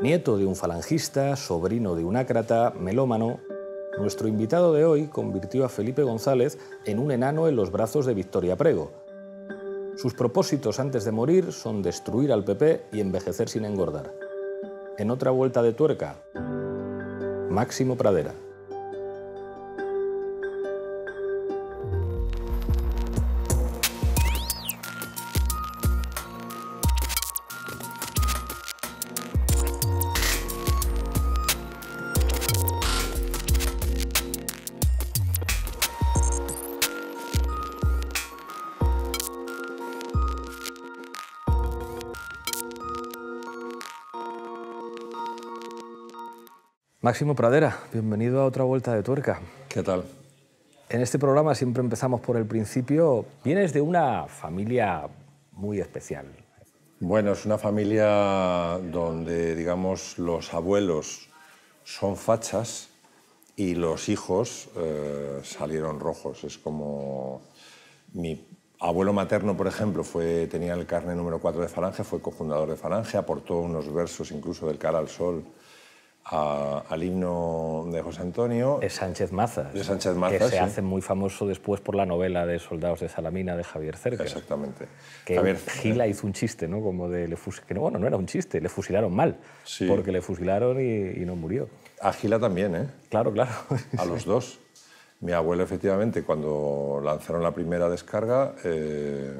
Nieto de un falangista, sobrino de un ácrata, melómano, nuestro invitado de hoy convirtió a Felipe González en un enano en los brazos de Victoria Prego. Sus propósitos antes de morir son destruir al PP y envejecer sin engordar. En otra vuelta de tuerca, Máximo Pradera. Máximo Pradera, bienvenido a otra vuelta de tuerca. ¿Qué tal? En este programa siempre empezamos por el principio. Vienes de una familia muy especial. Bueno, es una familia donde, digamos, los abuelos son fachas y los hijos eh, salieron rojos. Es como mi abuelo materno, por ejemplo, fue, tenía el carne número 4 de Falange, fue cofundador de Falange, aportó unos versos incluso del Cara al Sol al himno de José Antonio. De Sánchez Maza. De Sánchez Que se hace muy famoso después por la novela de Soldados de Salamina de Javier Cercas Exactamente. Que Javier... Gila hizo un chiste, ¿no? Como de. Que no, bueno, no era un chiste, le fusilaron mal. Sí. Porque le fusilaron y, no murió. A Gila también, ¿eh? Claro, claro. A los dos. Mi abuelo, efectivamente, cuando lanzaron la primera descarga. Eh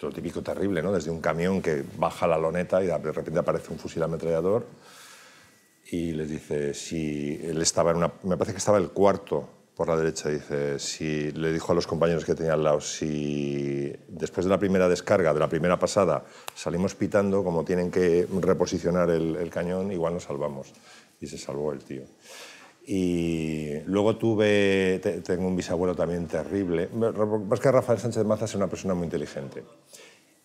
lo típico terrible, ¿no? Desde un camión que baja la loneta y de repente aparece un fusil ametrallador y les dice, si él estaba en una, me parece que estaba el cuarto por la derecha, dice, si le dijo a los compañeros que tenía al lado, si después de la primera descarga, de la primera pasada, salimos pitando, como tienen que reposicionar el, cañón, igual nos salvamos. Y se salvó el tío. Y luego tuve, tengo un bisabuelo también terrible. más que Rafael Sánchez Maza es una persona muy inteligente.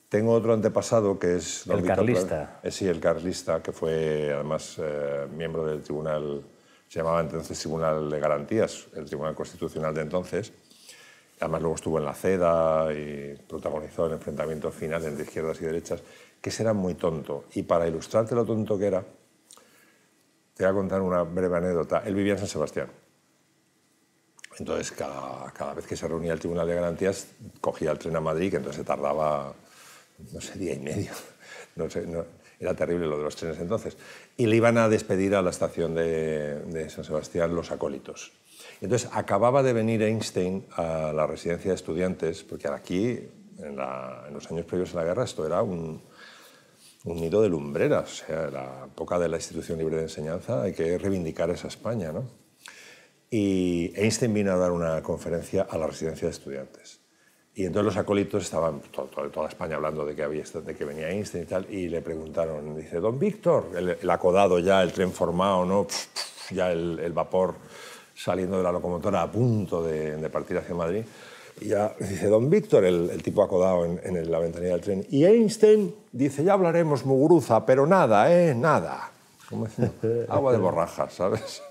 Tengo otro antepasado que es... el carlista. Eh, sí, el carlista, que fue además eh, miembro del tribunal, se llamaba entonces Tribunal de Garantías, el Tribunal Constitucional de entonces. Además luego estuvo en la CEDA y protagonizó el enfrentamiento final entre izquierdas y derechas, que era muy tonto. Y para ilustrarte lo tonto que era, te voy a contar una breve anécdota. Él vivía en San Sebastián. Entonces, cada, cada vez que se reunía el Tribunal de Garantías, cogía el tren a Madrid, que entonces se tardaba no sé, día y medio. era terrible lo de los trenes entonces. Y le iban a despedir a la estación de, San Sebastián los acólitos. Entonces acababa de venir Einstein a la residencia de estudiantes, porque aquí, en, los años previos a la guerra, esto era un, nido de lumbreras. O sea, la época de la institución libre de enseñanza, hay que reivindicar esa España. ¿no? Y Einstein vino a dar una conferencia a la residencia de estudiantes. Y entonces los acólitos estaban toda España hablando de que, había, este, de que venía Einstein y tal, y le preguntaron, dice, don Víctor, el, acodado ya, el tren formado, ¿no? ya el, vapor saliendo de la locomotora a punto de, partir hacia Madrid. Y ya dice, don Víctor, el, tipo acodado en, la ventanilla del tren. Y Einstein dice, ya hablaremos muguruza, pero nada, ¿eh? Nada. Como agua de borrajas, ¿sabes?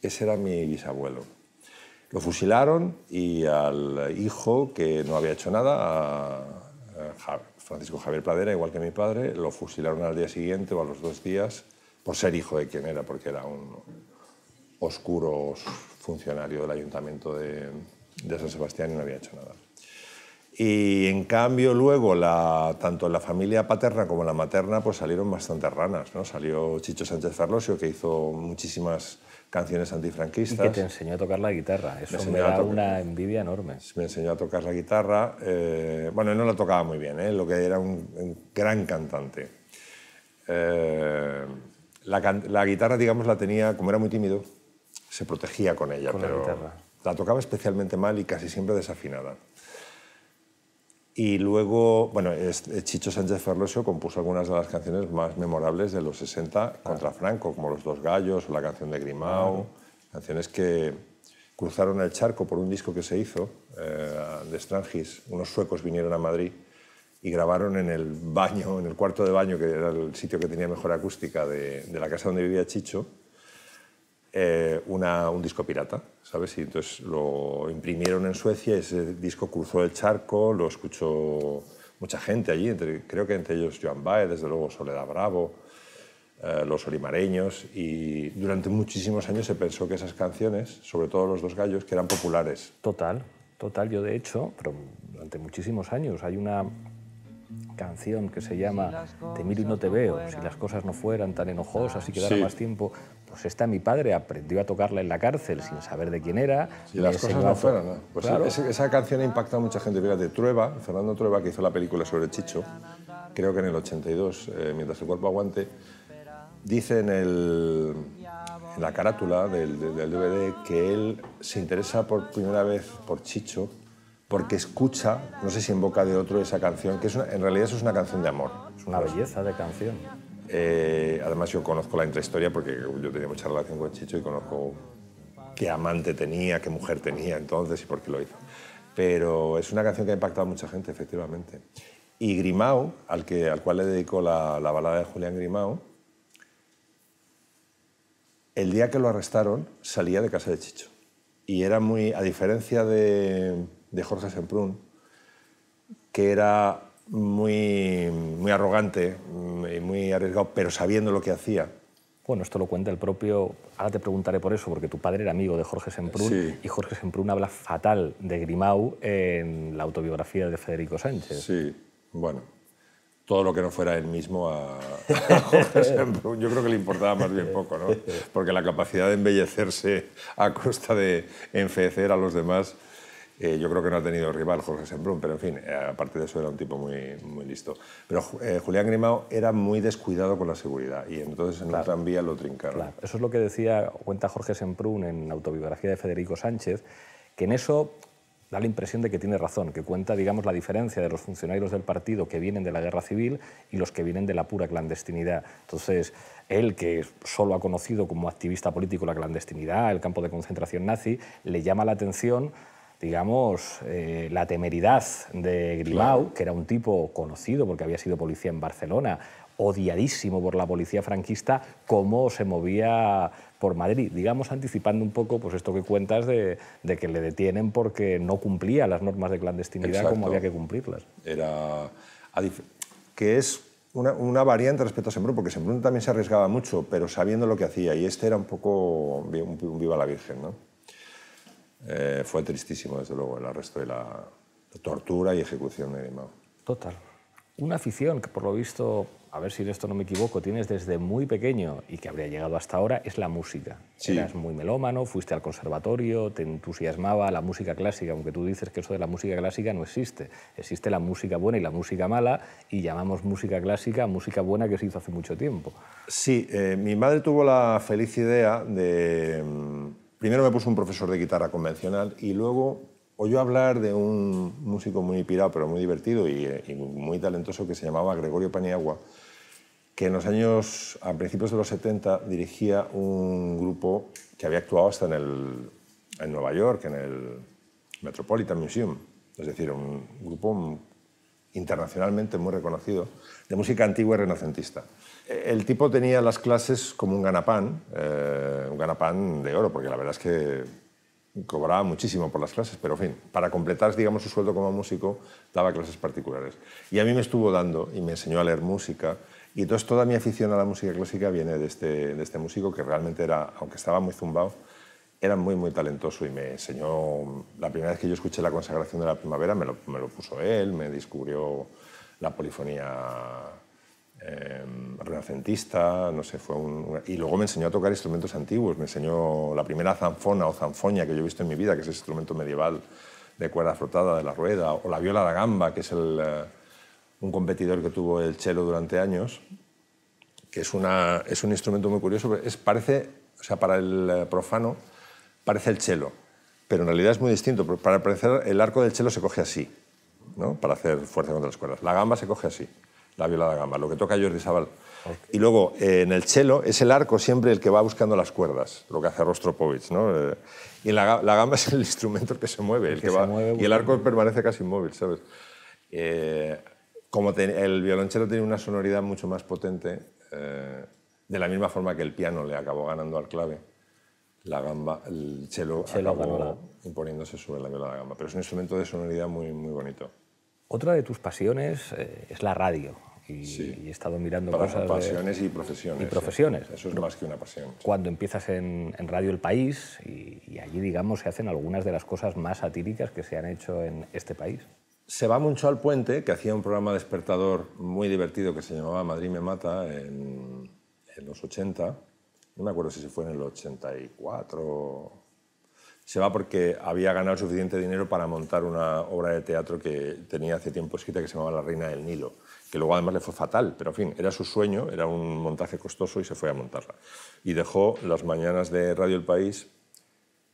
Ese era mi bisabuelo. Lo fusilaron y al hijo, que no había hecho nada, a Francisco Javier Pradera, igual que mi padre, lo fusilaron al día siguiente o a los dos días por ser hijo de quien era, porque era un oscuro funcionario del ayuntamiento de, San Sebastián y no había hecho nada. Y en cambio luego, la, tanto la familia paterna como la materna, pues salieron bastante ranas. ¿no? Salió Chicho Sánchez Ferlosio, que hizo muchísimas canciones antifranquistas. Y que te enseñó a tocar la guitarra. Eso me, da una envidia enorme. Me enseñó a tocar la guitarra. Eh, bueno, él no la tocaba muy bien, eh, lo que era un, gran cantante. Eh, la, guitarra, digamos, la tenía, como era muy tímido, se protegía con ella, pero la, tocaba especialmente mal y casi siempre desafinada. Y luego, bueno, eh, Chicho Sánchez Ferlosio compuso algunas de las canciones más memorables de los 60 contra Franco, como Los Dos Gallos la canción de Grimao, canciones que cruzaron el charco por un disco que se hizo eh, de Strangis. Unos suecos vinieron a Madrid y grabaron en el baño, en el cuarto de baño, que era el sitio que tenía mejor acústica de, de la casa donde vivía Chicho, eh, una, un disco pirata, ¿sabes? Y entonces lo imprimieron en Suecia, ese disco cruzó el charco, lo escuchó mucha gente allí, entre, creo que entre ellos Joan Baez, desde luego Soledad Bravo, eh, los olimareños, y durante muchísimos años se pensó que esas canciones, sobre todo Los dos gallos, que eran populares. Total, total. Yo, de hecho, pero durante muchísimos años, hay una canción que se llama Te miro y no te veo, si las cosas no fueran tan enojosas y quedara más tiempo, pues está mi padre aprendió a tocarla en la cárcel sin saber de quién era. y las cosas no fueran, pues esa, canción ha impactado a mucha gente. de Trueba, Fernando Trueba, que hizo la película sobre Chicho, creo que en el 82, eh, mientras el cuerpo aguante, dice en, la carátula del DVD que él se interesa por primera vez por Chicho porque escucha, no sé si en boca de otro, esa canción, que es en realidad eso es una canción de amor. Es una, belleza de canción. Eh, además yo conozco la intrahistoria porque yo tenía mucha relación con Chicho y conozco qué amante tenía, qué mujer tenía entonces y por qué lo hizo. Pero es una canción que ha impactado a mucha gente, efectivamente. Y Grimao, al, que, al cual le dedicó la, la balada de Julián Grimao, el día que lo arrestaron salía de casa de Chicho. Y era muy, a diferencia de, de Jorge Semprún, que era muy, muy arrogante mm, y muy arriesgado, pero sabiendo lo que hacía. Bueno, esto lo cuenta el propio. Ahora te preguntaré por eso, porque tu padre era amigo de Jorge Semprún y Jorge Semprún habla fatal de Grimau en la autobiografía de Federico Sánchez. Sí, bueno, todo lo que no fuera él mismo a, Jorge Semprún, yo creo que le importaba más bien poco, ¿no? Porque la capacidad de embellecerse a costa de enfecer a los demás eh, yo creo que no ha tenido rival Jorge Semprún, pero en fin, eh, aparte de eso era un tipo muy, muy listo. Pero eh, Julián Grimao era muy descuidado con la seguridad y entonces en la tranvía lo trincaron. Eso es lo que decía, cuenta Jorge Semprún en la autobiografía de Federico Sánchez, que en eso da la impresión de que tiene razón, que cuenta, digamos, la diferencia de los funcionarios del partido que vienen de la guerra civil y los que vienen de la pura clandestinidad. Entonces, él, que solo ha conocido como activista político la clandestinidad, el campo de concentración nazi, le llama la atención digamos, eh, la temeridad de Grimau, que era un tipo conocido porque había sido policía en Barcelona, odiadísimo por la policía franquista, cómo se movía por Madrid, digamos anticipando un poco pues esto que cuentas de, que le detienen porque no cumplía las normas de clandestinidad como había que cumplirlas. Era que es una, variante respecto a Sembrún, porque Sembrún también se arriesgaba mucho, pero sabiendo lo que hacía, y este era un poco un viva la Virgen, ¿no? Eh, fue tristísimo, desde luego, el arresto y la tortura y ejecución de Guimau. Total. Una afición que, por lo visto, a ver si en esto no me equivoco, tienes desde muy pequeño y que habría llegado hasta ahora, es la música. Eras muy melómano, fuiste al conservatorio, te entusiasmaba la música clásica, aunque tú dices que eso de la música clásica no existe. Existe la música buena y la música mala, y llamamos música clásica música buena que se hizo hace mucho tiempo. Sí, eh, mi madre tuvo la feliz idea de mm, primero me puso un profesor de guitarra convencional y luego oyó hablar de un músico muy pirado, pero muy divertido eh, y, muy talentoso que se llamaba Gregorio Paniagua, que en los años, a principios de los 70, dirigía un grupo que había actuado hasta en Nueva York, en el Metropolitan Museum, es decir, un grupo internacionalmente muy reconocido de música antigua y renacentista. El tipo tenía las clases como un ganapán, eh, un ganapán de oro, porque la verdad es que cobraba muchísimo por las clases, pero en fin, para completar, digamos, su sueldo como músico, daba clases particulares. Y a mí me estuvo dando y me enseñó a leer música. Y entonces toda mi afición a la música clásica viene de este, de este músico que realmente era, aunque estaba muy zumbado, era muy, muy talentoso y me enseñó, la primera vez que yo escuché la consagración de la primavera, me lo, me lo puso él, me descubrió la polifonía Em, renacentista, no sé, fue un... Y luego me enseñó a tocar instrumentos antiguos, me enseñó la primera zanfona o zanfoña que yo he visto en mi vida, que es ese instrumento medieval de cuerda frotada de la rueda, o la viola da gamba, que es eh, un competidor que tuvo el cello durante años, que es, un instrumento muy curioso, es, parece, o sea, para el eh, profano, parece el cello, pero en realidad es muy distinto, para parecer el arco del cello se coge así, ¿no? para hacer fuerza contra las cuerdas, la gamba se coge así la viola gamba, lo que toca Jordi Sabal. Y luego, eh, en el cello, es el arco siempre el que va buscando las cuerdas, lo que hace Rostropovich. ¿no? Eh, y la, la, gamba es el instrumento que se mueve, el, que, va, y el arco permanece casi inmóvil, ¿sabes? Eh, como el violonchelo tiene una sonoridad mucho más potente, de la misma forma que el piano le acabó ganando al clave, la gamba, el cello, acabó imponiéndose sobre la viola de gamba. Pero es un instrumento de sonoridad muy, muy bonito. Otra de tus pasiones eh, es la radio. Y, sí. he estado mirando Para cosas Pasiones y profesiones. Y profesiones. Eso es más que una pasión. Cuando empiezas en, Radio El País, y, allí, digamos, se hacen algunas de las cosas más satíricas que se han hecho en este país. Se va mucho al puente, que hacía un programa despertador muy divertido que se llamaba Madrid me mata en, en los 80. No me acuerdo si se fue en el 84 se va porque había ganado suficiente dinero para montar una obra de teatro que tenía hace tiempo escrita que se llamaba La Reina del Nilo, que luego además le fue fatal, pero en fin, era su sueño, era un montaje costoso y se fue a montarla. Y dejó las mañanas de Radio El País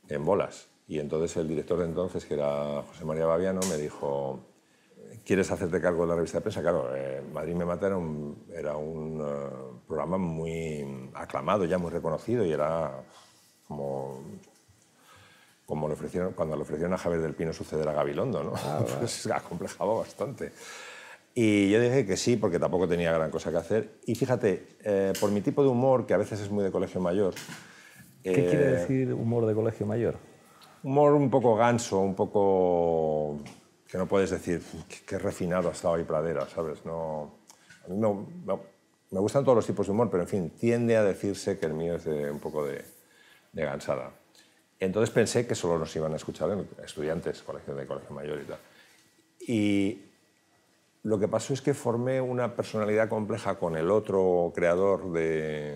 en bolas. Y entonces el director de entonces, que era José María Baviano, me dijo, ¿quieres hacerte cargo de la revista de prensa? Claro, eh, Madrid me mata era un, eh, programa muy aclamado, ya muy reconocido y era como como le ofrecieron, cuando le ofrecieron a Javier del Pino suceder a Gabilondo, ¿no? pues se bastante. Y yo dije que sí, porque tampoco tenía gran cosa que hacer. Y fíjate, eh, por mi tipo de humor, que a veces es muy de colegio mayor... ¿Qué quiere eh, decir humor de colegio mayor? Humor un poco ganso, un poco... que no puedes decir, qué, refinado ha estado ahí Pradera, ¿sabes? No, no, me gustan todos los tipos de humor, pero en fin, tiende a decirse que el mío es de, un poco de, de gansada. Entonces pensé que solo nos iban a escuchar estudiantes, de colegio mayor y tal. Y lo que pasó es que formé una personalidad compleja con el otro creador de,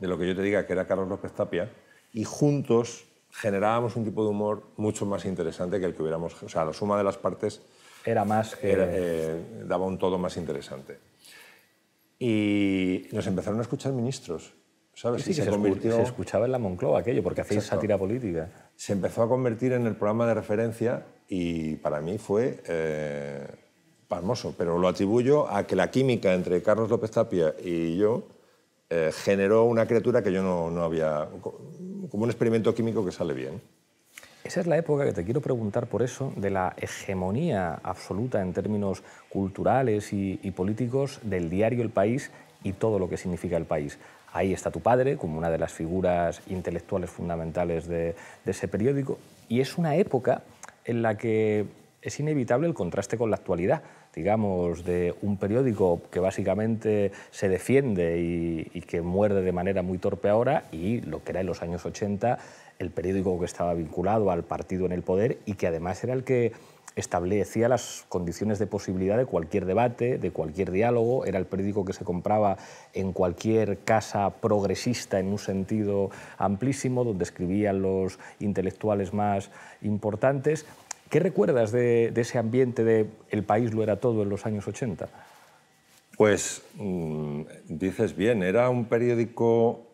lo que yo te diga, que era Carlos López Tapia, y juntos generábamos un tipo de humor mucho más interesante que el que hubiéramos... O sea, la suma de las partes... Era más eh, daba un todo más interesante. Y nos empezaron a escuchar ministros se, escuchaba en la Moncloa aquello, porque hacéis sátira política. Se empezó a convertir en el programa de referencia y para mí fue eh, palmoso, pero lo atribuyo a que la química entre Carlos López Tapia y yo eh, generó una criatura que yo no, no había, como un experimento químico que sale bien. Esa es la época que te quiero preguntar por eso, de la hegemonía absoluta en términos culturales y políticos del diario El País y todo lo que significa el país. Ahí está tu padre, como una de las figuras intelectuales fundamentales de, ese periódico. Y es una época en la que es inevitable el contraste con la actualidad, digamos, de un periódico que básicamente se defiende y, y, que muerde de manera muy torpe ahora y lo que era en los años 80 el periódico que estaba vinculado al partido en el poder y que además era el que establecía las condiciones de posibilidad de cualquier debate, de cualquier diálogo, era el periódico que se compraba en cualquier casa progresista en un sentido amplísimo, donde escribían los intelectuales más importantes. ¿Qué recuerdas de, ese ambiente de el país lo era todo en los años 80? Pues mm, dices bien, era un periódico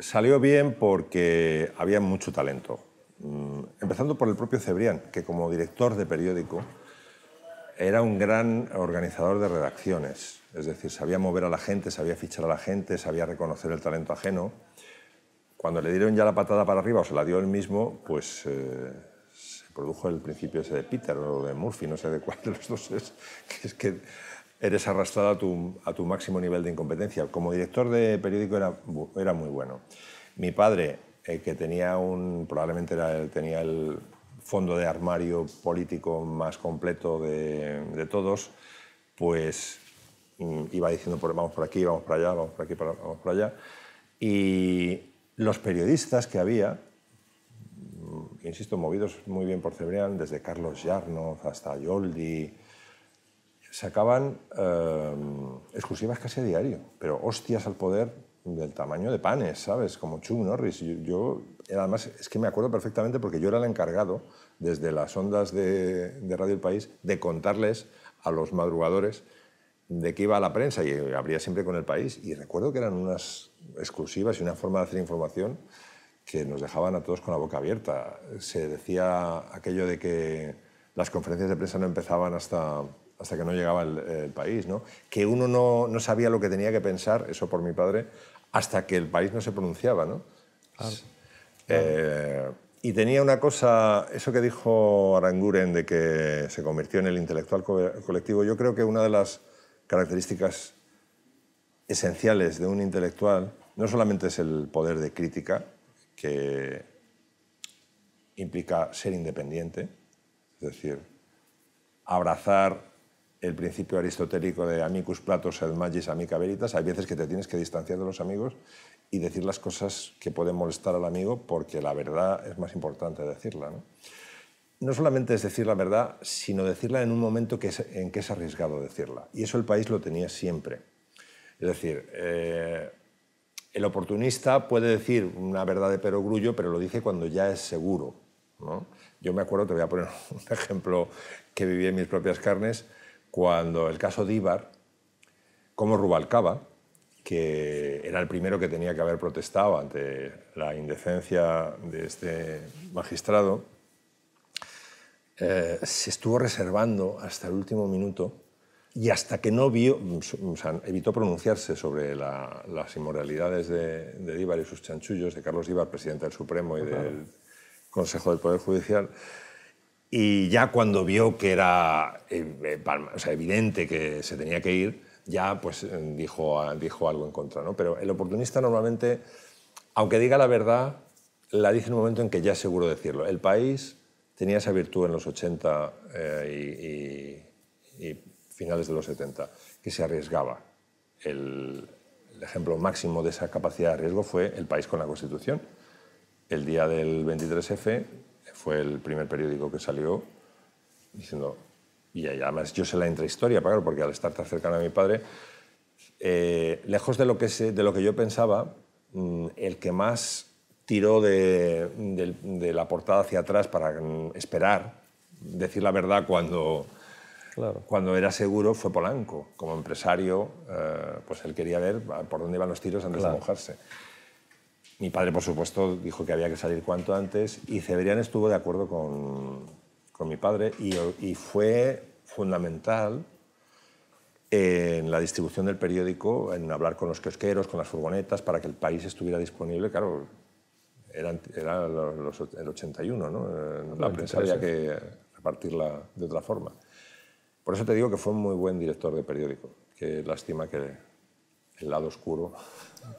Salió bien porque había mucho talento. Mm, empezando por el propio Cebrián, que como director de periódico era un gran organizador de redacciones. Es decir, sabía mover a la gente, sabía fichar a la gente, sabía reconocer el talento ajeno. Cuando le dieron ya la patada para arriba o se la dio él mismo, pues eh, se produjo el principio ese de Peter o de Murphy, no sé de cuál de los dos es, que es que eres arrastrado a tu, a tu máximo nivel de incompetencia. Como director de periódico era, era muy bueno. Mi padre, eh, que tenía un, probablemente era, tenía el fondo de armario político más completo de, de todos, pues mm, iba diciendo, vamos por aquí, vamos por allá, vamos por aquí, vamos por allá. Y los periodistas que había, mm, insisto, movidos muy bien por Cebrián, desde Carlos Yarnos hasta Yoldi, sacaban eh, exclusivas casi a diario, pero hostias al poder del tamaño de panes, ¿sabes? Como Chuck Norris. Yo, además, es que me acuerdo perfectamente porque yo era el encargado, desde las ondas de, Radio El País, de contarles a los madrugadores de qué iba la prensa y abría siempre con el país. Y recuerdo que eran unas exclusivas y una forma de hacer información que nos dejaban a todos con la boca abierta. Se decía aquello de que las conferencias de prensa no empezaban hasta hasta que no llegaba el, país, que uno no, sabía lo que tenía que pensar, eso por mi padre, hasta que el país no se pronunciaba. ¿no? Eh, y tenía una cosa, eso que dijo Aranguren de que se convirtió en el intelectual colectivo, yo creo que una de las características esenciales de un intelectual no solamente es el poder de crítica, que implica ser independiente, es decir, abrazar el principio aristotélico de amicus platos et magis amica veritas, hay veces que te tienes que distanciar de los amigos y decir las cosas que pueden molestar al amigo porque la verdad es más importante decirla. ¿no? solamente es decir la verdad, sino decirla en un momento en que es arriesgado decirla. Y eso el país lo tenía siempre. Es decir, eh, el oportunista puede decir una verdad de perogrullo, pero lo dice cuando ya es seguro. Yo me acuerdo, te voy a poner un ejemplo que viví en mis propias carnes cuando el caso de Ibar, como Rubalcaba, que era el primero que tenía que haber protestado ante la indecencia de este magistrado, eh, se estuvo reservando hasta el último minuto y hasta que no vio, o sea, evitó pronunciarse sobre las inmoralidades de, de y sus chanchullos, de Carlos Díbar, presidente del Supremo y ah, del Consejo del Poder Judicial, y ya cuando vio que era eh, eh, evidente que se tenía que ir, ya pues, eh, dijo, dijo algo en contra. ¿no? Pero el oportunista normalmente, aunque diga la verdad, la dice en un momento en que ya es seguro decirlo. El país tenía esa virtud en los 80 y, finales de los 70, que se arriesgaba. El, ejemplo máximo de esa capacidad de riesgo fue el país con la Constitución. El día del 23F fue el primer periódico que salió diciendo, y además yo sé la intrahistoria, porque al estar tan cercano a mi padre, eh, lejos de lo, que de lo que yo pensaba, mm, el que más tiró de, la portada hacia atrás para mm, esperar decir la verdad cuando, cuando era seguro fue Polanco. Como empresario, eh, pues él quería ver por dónde iban los tiros antes de mojarse. Mi padre, por supuesto, dijo que había que salir cuanto antes y Cebrián estuvo de acuerdo con, mi padre y, fue fundamental eh, en la distribución del periódico, en hablar con los kiosqueros, con las furgonetas, para que el país estuviera disponible. Claro, era el 81, ¿no? Eh, la prensa había que repartirla de otra forma. Por eso te digo que fue un muy buen director de periódico, que lástima que el lado oscuro...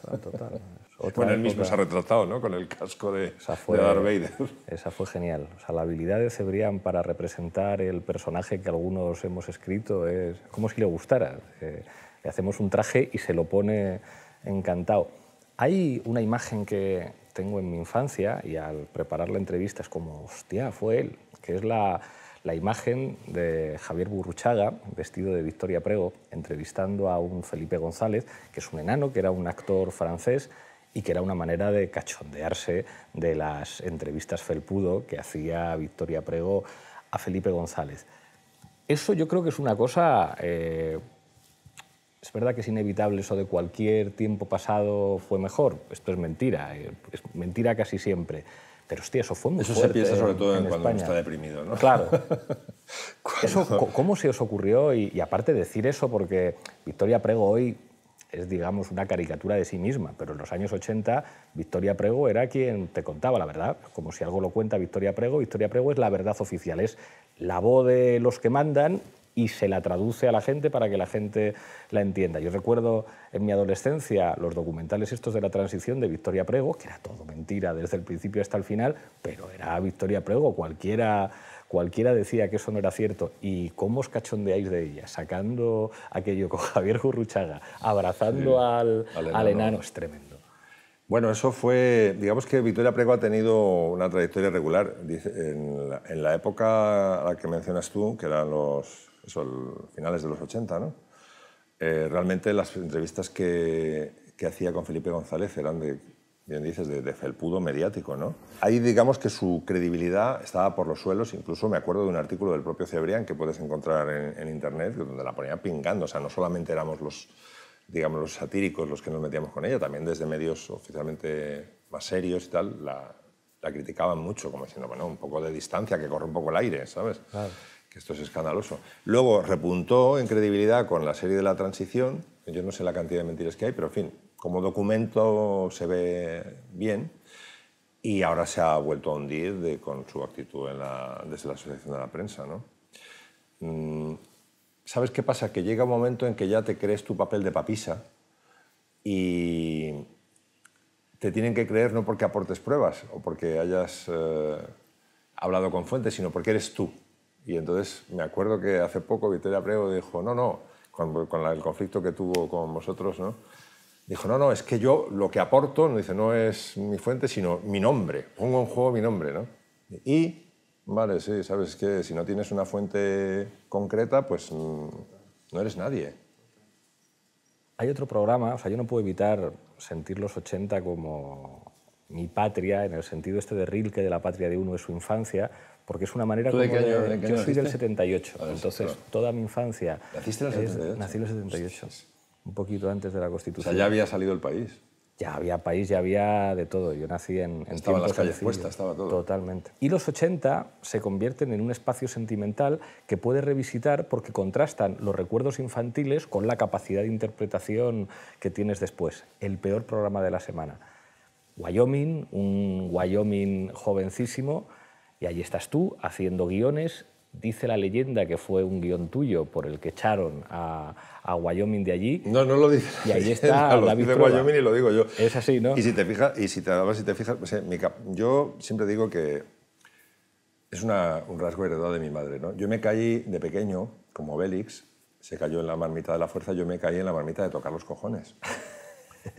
Ah, total, total. Otra bueno, él mismo se ha retratado ¿no? con el casco de, Darth Vader. Esa fue genial. O sea, la habilidad de Cebrián para representar el personaje que algunos hemos escrito es como si le gustara. Eh, le hacemos un traje y se lo pone encantado. Hay una imagen que tengo en mi infancia y al preparar la entrevista es como, hostia, fue él, que es la, la imagen de Javier Burruchaga, vestido de Victoria Prego, entrevistando a un Felipe González, que es un enano, que era un actor francés y que era una manera de cachondearse de las entrevistas felpudo que hacía Victoria Prego a Felipe González. Eso yo creo que es una cosa... Eh, es verdad que es inevitable eso de cualquier tiempo pasado fue mejor. Esto es mentira, eh, es mentira casi siempre. Pero hostia, eso fue muy Eso se piensa sobre todo en, cuando uno está deprimido, ¿no? Claro. ¿Cómo se os ocurrió? Y, y, aparte decir eso, porque Victoria Prego hoy es, digamos, una caricatura de sí misma, pero en los años 80 Victoria Prego era quien te contaba la verdad, como si algo lo cuenta Victoria Prego, Victoria Prego es la verdad oficial, es la voz de los que mandan y se la traduce a la gente para que la gente la entienda. Yo recuerdo en mi adolescencia los documentales estos de la transición de Victoria Prego, que era todo mentira desde el principio hasta el final, pero era Victoria Prego, cualquiera cualquiera decía que eso no era cierto. ¿Y cómo os cachondeáis de ella? Sacando aquello con Javier Gurruchaga, abrazando al, enano. es tremendo. Bueno, eso fue, digamos que Victoria Prego ha tenido una trayectoria regular. En la, época a la que mencionas tú, que eran los finales de los 80, ¿no? Eh, realmente las entrevistas que, que hacía con Felipe González eran de dices, de, felpudo mediático, ¿no? Ahí digamos que su credibilidad estaba por los suelos, incluso me acuerdo de un artículo del propio Cebrián que puedes encontrar en, internet, donde la ponía pingando, o sea, no solamente éramos los, digamos, los satíricos los que nos metíamos con ella, también desde medios oficialmente más serios y tal, la, criticaban mucho, como diciendo, bueno, un poco de distancia, que corre un poco el aire, ¿sabes? Que esto es escandaloso. Luego repuntó en credibilidad con la serie de la transición, yo no sé la cantidad de mentiras que hay, pero en fin, como documento se ve bien y ahora se ha vuelto a hundir con su actitud desde la Asociación de la Prensa. ¿no? Mm, ¿Sabes qué pasa? Que llega un momento en que ya te crees tu papel de papisa y te tienen que creer no porque aportes pruebas o porque hayas eh, hablado con fuentes, sino porque eres tú. Y entonces me acuerdo que hace poco Victoria Prego dijo, no, no, con, el conflicto que tuvo con vosotros, ¿no? Dijo, no, no, es que yo lo que aporto, no dice, no es mi fuente, sino mi nombre. Pongo en juego mi nombre, ¿no? Y, vale, sí, sabes que si no tienes una fuente concreta, pues mm, no eres nadie. Hay otro programa, o sea, yo no puedo evitar sentir los 80 como mi patria, en el sentido este de Rilke, de la patria de uno es su infancia, porque es una manera como de, año, Yo soy del 78, entonces toda mi infancia... ¿Naciste en el 78? nací en el 78 un poquito antes de la Constitución. O sea, ya había salido el país. Ya había país, ya había de todo. Yo nací en... en Estaban las calles puestas, estaba todo. Totalmente. Y los 80 se convierten en un espacio sentimental que puedes revisitar porque contrastan los recuerdos infantiles con la capacidad de interpretación que tienes después. El peor programa de la semana. Wyoming, un Wyoming jovencísimo, y allí estás tú haciendo guiones dice la leyenda que fue un guión tuyo por el que echaron a, Wyoming de allí. No, no lo dice. Y ahí está lo dice Wyoming y lo digo yo. Es así, ¿no? Y si te fijas, y si te, si te fijas, pues, eh, yo siempre digo que es un rasgo heredado de mi madre, ¿no? Yo me caí de pequeño, como Bélix, se cayó en la marmita de la fuerza, yo me caí en la marmita de tocar los cojones.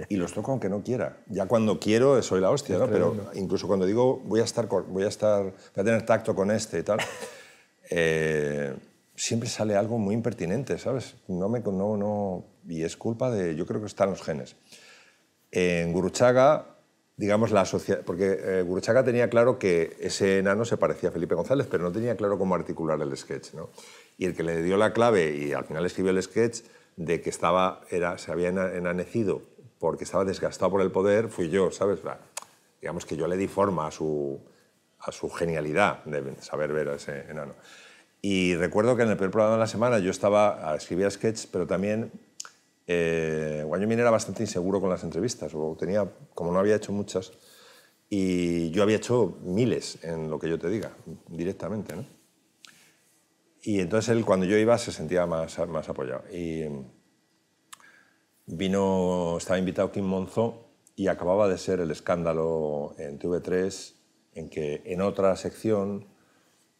y los toco aunque no quiera. Ya cuando quiero soy la hostia, ¿no? Pero incluso cuando digo voy a estar, voy a estar, voy a tener tacto con este y tal. Eh, siempre sale algo muy impertinente, ¿sabes? No me, no, no, y es culpa de, yo creo que están los genes. En Guruchaga, digamos, la sociedad, porque eh, Guruchaga tenía claro que ese enano se parecía a Felipe González, pero no tenía claro cómo articular el sketch, ¿no? Y el que le dio la clave y al final escribió el sketch de que estaba, era, se había enanecido porque estaba desgastado por el poder, fui yo, ¿sabes? Digamos que yo le di forma a su, a su genialidad de saber ver a ese enano. Y recuerdo que en el primer programa de la semana yo estaba, escribía sketch, pero también eh, era bastante inseguro con las entrevistas, o tenía, como no había hecho muchas, y yo había hecho miles en lo que yo te diga, directamente. ¿no? Y entonces él, cuando yo iba, se sentía más, más apoyado. Y vino, estaba invitado Kim Monzo y acababa de ser el escándalo en TV3 en que en otra sección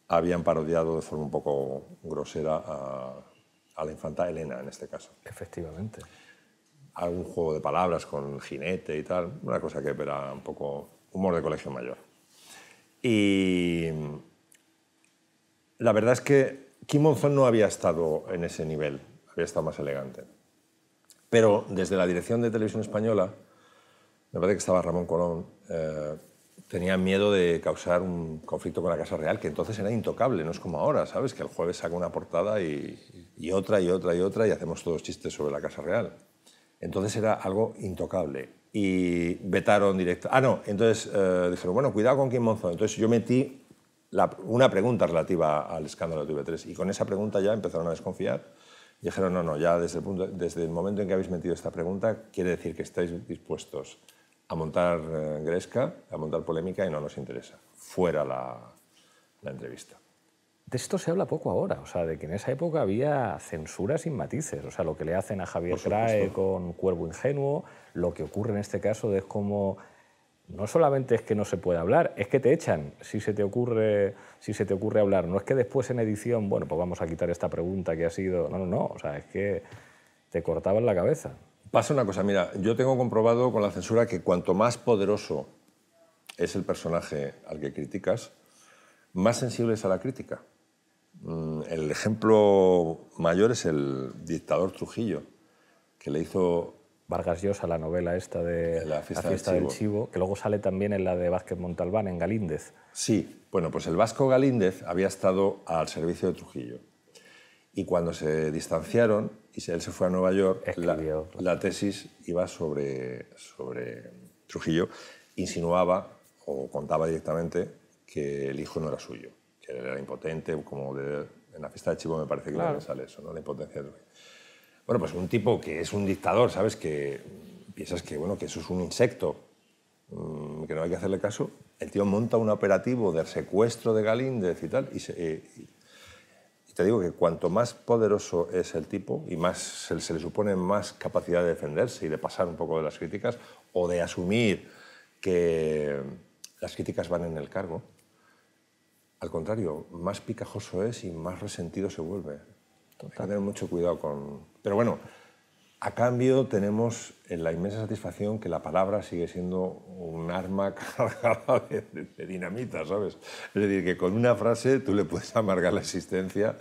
habían parodiado de forma un poco grosera a, la infanta Elena, en este caso. Efectivamente. Algún juego de palabras con jinete y tal, una cosa que era un poco humor de colegio mayor. Y la verdad es que Kim Monzón no había estado en ese nivel, había estado más elegante. Pero desde la dirección de televisión española, me parece que estaba Ramón Colón, eh, tenían miedo de causar un conflicto con la Casa Real, que entonces era intocable, no es como ahora, ¿sabes? Que el jueves saca una portada y, otra y otra y otra y hacemos todos chistes sobre la Casa Real. Entonces era algo intocable. Y vetaron directo. Ah, no, entonces eh, dijeron, bueno, cuidado con Kim Monzón. Entonces yo metí una pregunta relativa al escándalo de TV3 y con esa pregunta ya empezaron a desconfiar. Y dijeron, no, no, ya desde el, punto, desde el momento en que habéis metido esta pregunta, quiere decir que estáis dispuestos a montar eh, gresca, a montar polémica y no nos interesa. Fuera la, entrevista. De esto se habla poco ahora, o sea, de que en esa época había censura sin matices, o sea, lo que le hacen a Javier Crae con Cuervo Ingenuo, lo que ocurre en este caso es como no solamente es que no se puede hablar, es que te echan si se te ocurre, si se te ocurre hablar. No es que después en edición, bueno, pues vamos a quitar esta pregunta que ha sido. No, no, no. O sea, es que te cortaban la cabeza. Pasa una cosa, mira, yo tengo comprobado con la censura que cuanto más poderoso es el personaje al que criticas, más sensible es a la crítica. Mm, el ejemplo mayor es el dictador Trujillo, que le hizo Vargas Llosa, la novela esta de La fiesta, del, Chivo. que luego sale también en la de Vázquez Montalbán, en Galíndez. Sí, bueno, pues el vasco Galíndez había estado al servicio de Trujillo. Y cuando se distanciaron, y si él se fue a Nueva York, la, tesis iba sobre, sobre Trujillo, insinuaba o contaba directamente que el hijo no era suyo, que él era impotente, como en la fiesta de Chivo me parece que claro. sale eso, la impotencia de Trujillo. Bueno, pues un tipo que es un dictador, ¿sabes? Que piensas que, bueno, que eso es un insecto, mm, que no hay que hacerle caso, el tío monta un operativo del secuestro de Galíndez y tal, y, se, eh, te digo que cuanto más poderoso es el tipo y más se, le supone más capacidad de defenderse y de pasar un poco de las críticas o de asumir que las críticas van en el cargo, al contrario, más picajoso es y más resentido se vuelve. tener mucho cuidado con... Pero bueno, a cambio tenemos eh, la inmensa satisfacción que la palabra sigue siendo un arma cargada de, dinamita, ¿sabes? Es decir, que con una frase tú le puedes amargar la existencia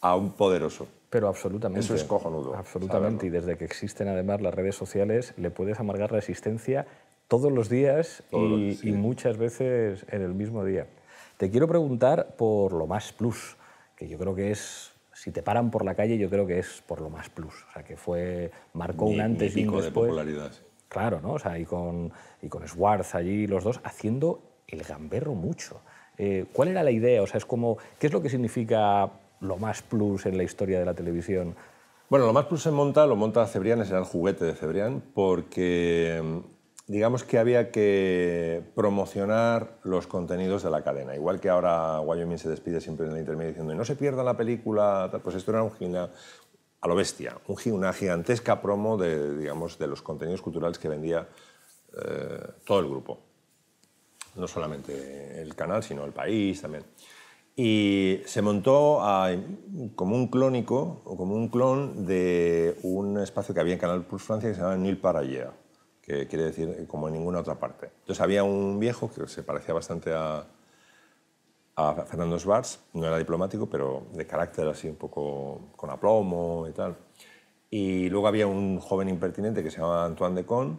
a un poderoso. Pero absolutamente. Eso es cojonudo. Absolutamente. Y desde que existen además las redes sociales, le puedes amargar la existencia todos los días y, muchas veces en el mismo día. Te quiero preguntar por lo más plus, que yo creo que es si te paran por la calle, yo creo que es por lo más plus. O sea, que fue, marcó un antes y un después. de popularidad. Claro, ¿no? O sea, y con, y con allí, los dos, haciendo el gamberro mucho. Eh, ¿Cuál era la idea? O sea, es como, ¿qué es lo que significa lo más plus en la historia de la televisión? Bueno, lo más plus se monta, lo monta Cebrián, es el juguete de Cebrián, porque digamos que había que promocionar los contenidos de la cadena. Igual que ahora Wyoming se despide siempre en la intermedia diciendo no se pierda la película, pues esto era un a lo bestia, una gigantesca promo de, digamos, de los contenidos culturales que vendía eh, todo el grupo. No solamente el canal, sino el país también. Y se montó como un clónico o como un clon de un espacio que había en Canal Plus Francia que se llamaba Nil Parallel que quiere decir eh, como en ninguna otra parte. Entonces había un viejo que se parecía bastante a, Fernando Svars, no era diplomático, pero de carácter así un poco con aplomo y tal. Y luego había un joven impertinente que se llamaba Antoine de Con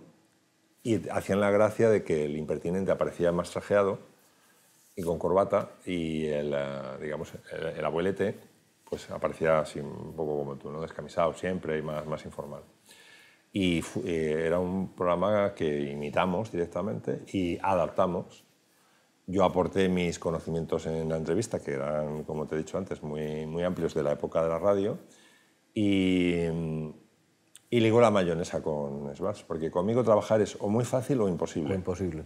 y hacían la gracia de que el impertinente aparecía más trajeado y con corbata y el, eh, digamos, el, abuelete pues aparecía así un poco como tú, ¿no? descamisado siempre y más, más informal y eh, era un programa que imitamos directamente y adaptamos. Yo aporté mis conocimientos en la entrevista, que eran, como te he dicho antes, muy, muy amplios de la época de la radio, y, y ligó la mayonesa con Svars, porque conmigo trabajar es o muy fácil o imposible. imposible.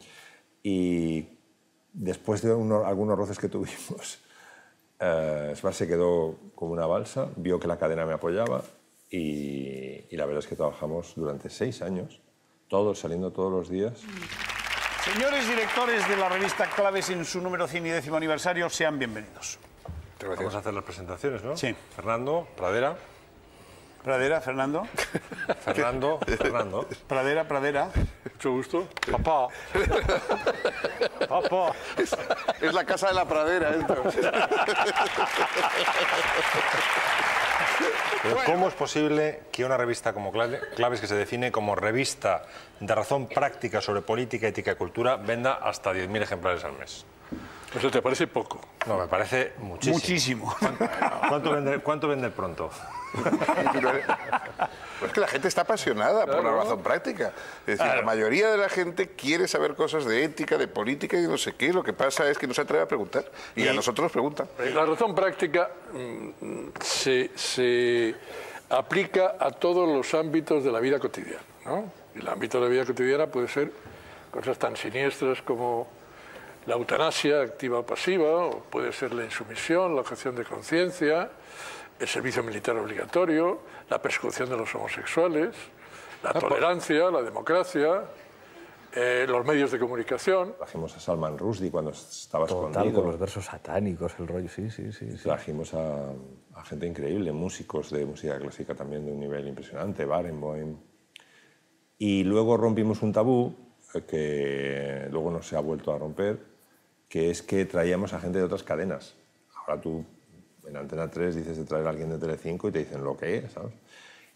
Y después de algunos roces que tuvimos, eh, se quedó como una balsa, vio que la cadena me apoyaba, y, la verdad es que trabajamos durante seis años, todos saliendo todos los días. Señores directores de la revista Claves en su número 100 y décimo aniversario, sean bienvenidos. Vamos a hacer las presentaciones, ¿no? Sí. Fernando, Pradera. Pradera, Fernando. Fernando, Fernando. Pradera, Pradera. Mucho gusto. Papá. Papá. Es, la casa de la pradera esto. ¿eh? ¿Cómo es posible que una revista como Claves, que se define como revista de razón práctica sobre política, ética y cultura, venda hasta 10.000 ejemplares al mes? ¿Eso te parece poco? No, me parece muchísimo. Muchísimo. ¿Cuánto, ¿cuánto vende, pronto? pues que la gente está apasionada por la razón práctica. Es decir, la mayoría de la gente quiere saber cosas de ética, de política y no sé qué. Lo que pasa es que no se atreve a preguntar. Y, a nosotros nos preguntan. Pues la razón práctica mm, se, se aplica a todos los ámbitos de la vida cotidiana. ¿no? El ámbito de la vida cotidiana puede ser cosas tan siniestras como la eutanasia activa o pasiva, o puede ser la insumisión, la objeción de conciencia, el servicio militar obligatorio, la persecución de los homosexuales, la ah, pues. tolerancia, la democracia, eh, los medios de comunicación. Trajimos a Salman Rushdie cuando estabas con escondido. con los versos satánicos, el rollo, sí, sí, sí. Trajimos a, a, gente increíble, músicos de música clásica también de un nivel impresionante, Barenboim. Y luego rompimos un tabú eh, que luego no se ha vuelto a romper, que es que traíamos a gente de otras cadenas. Ahora tú en Antena 3 dices de traer a alguien de Telecinco y te dicen lo que es, ¿sabes?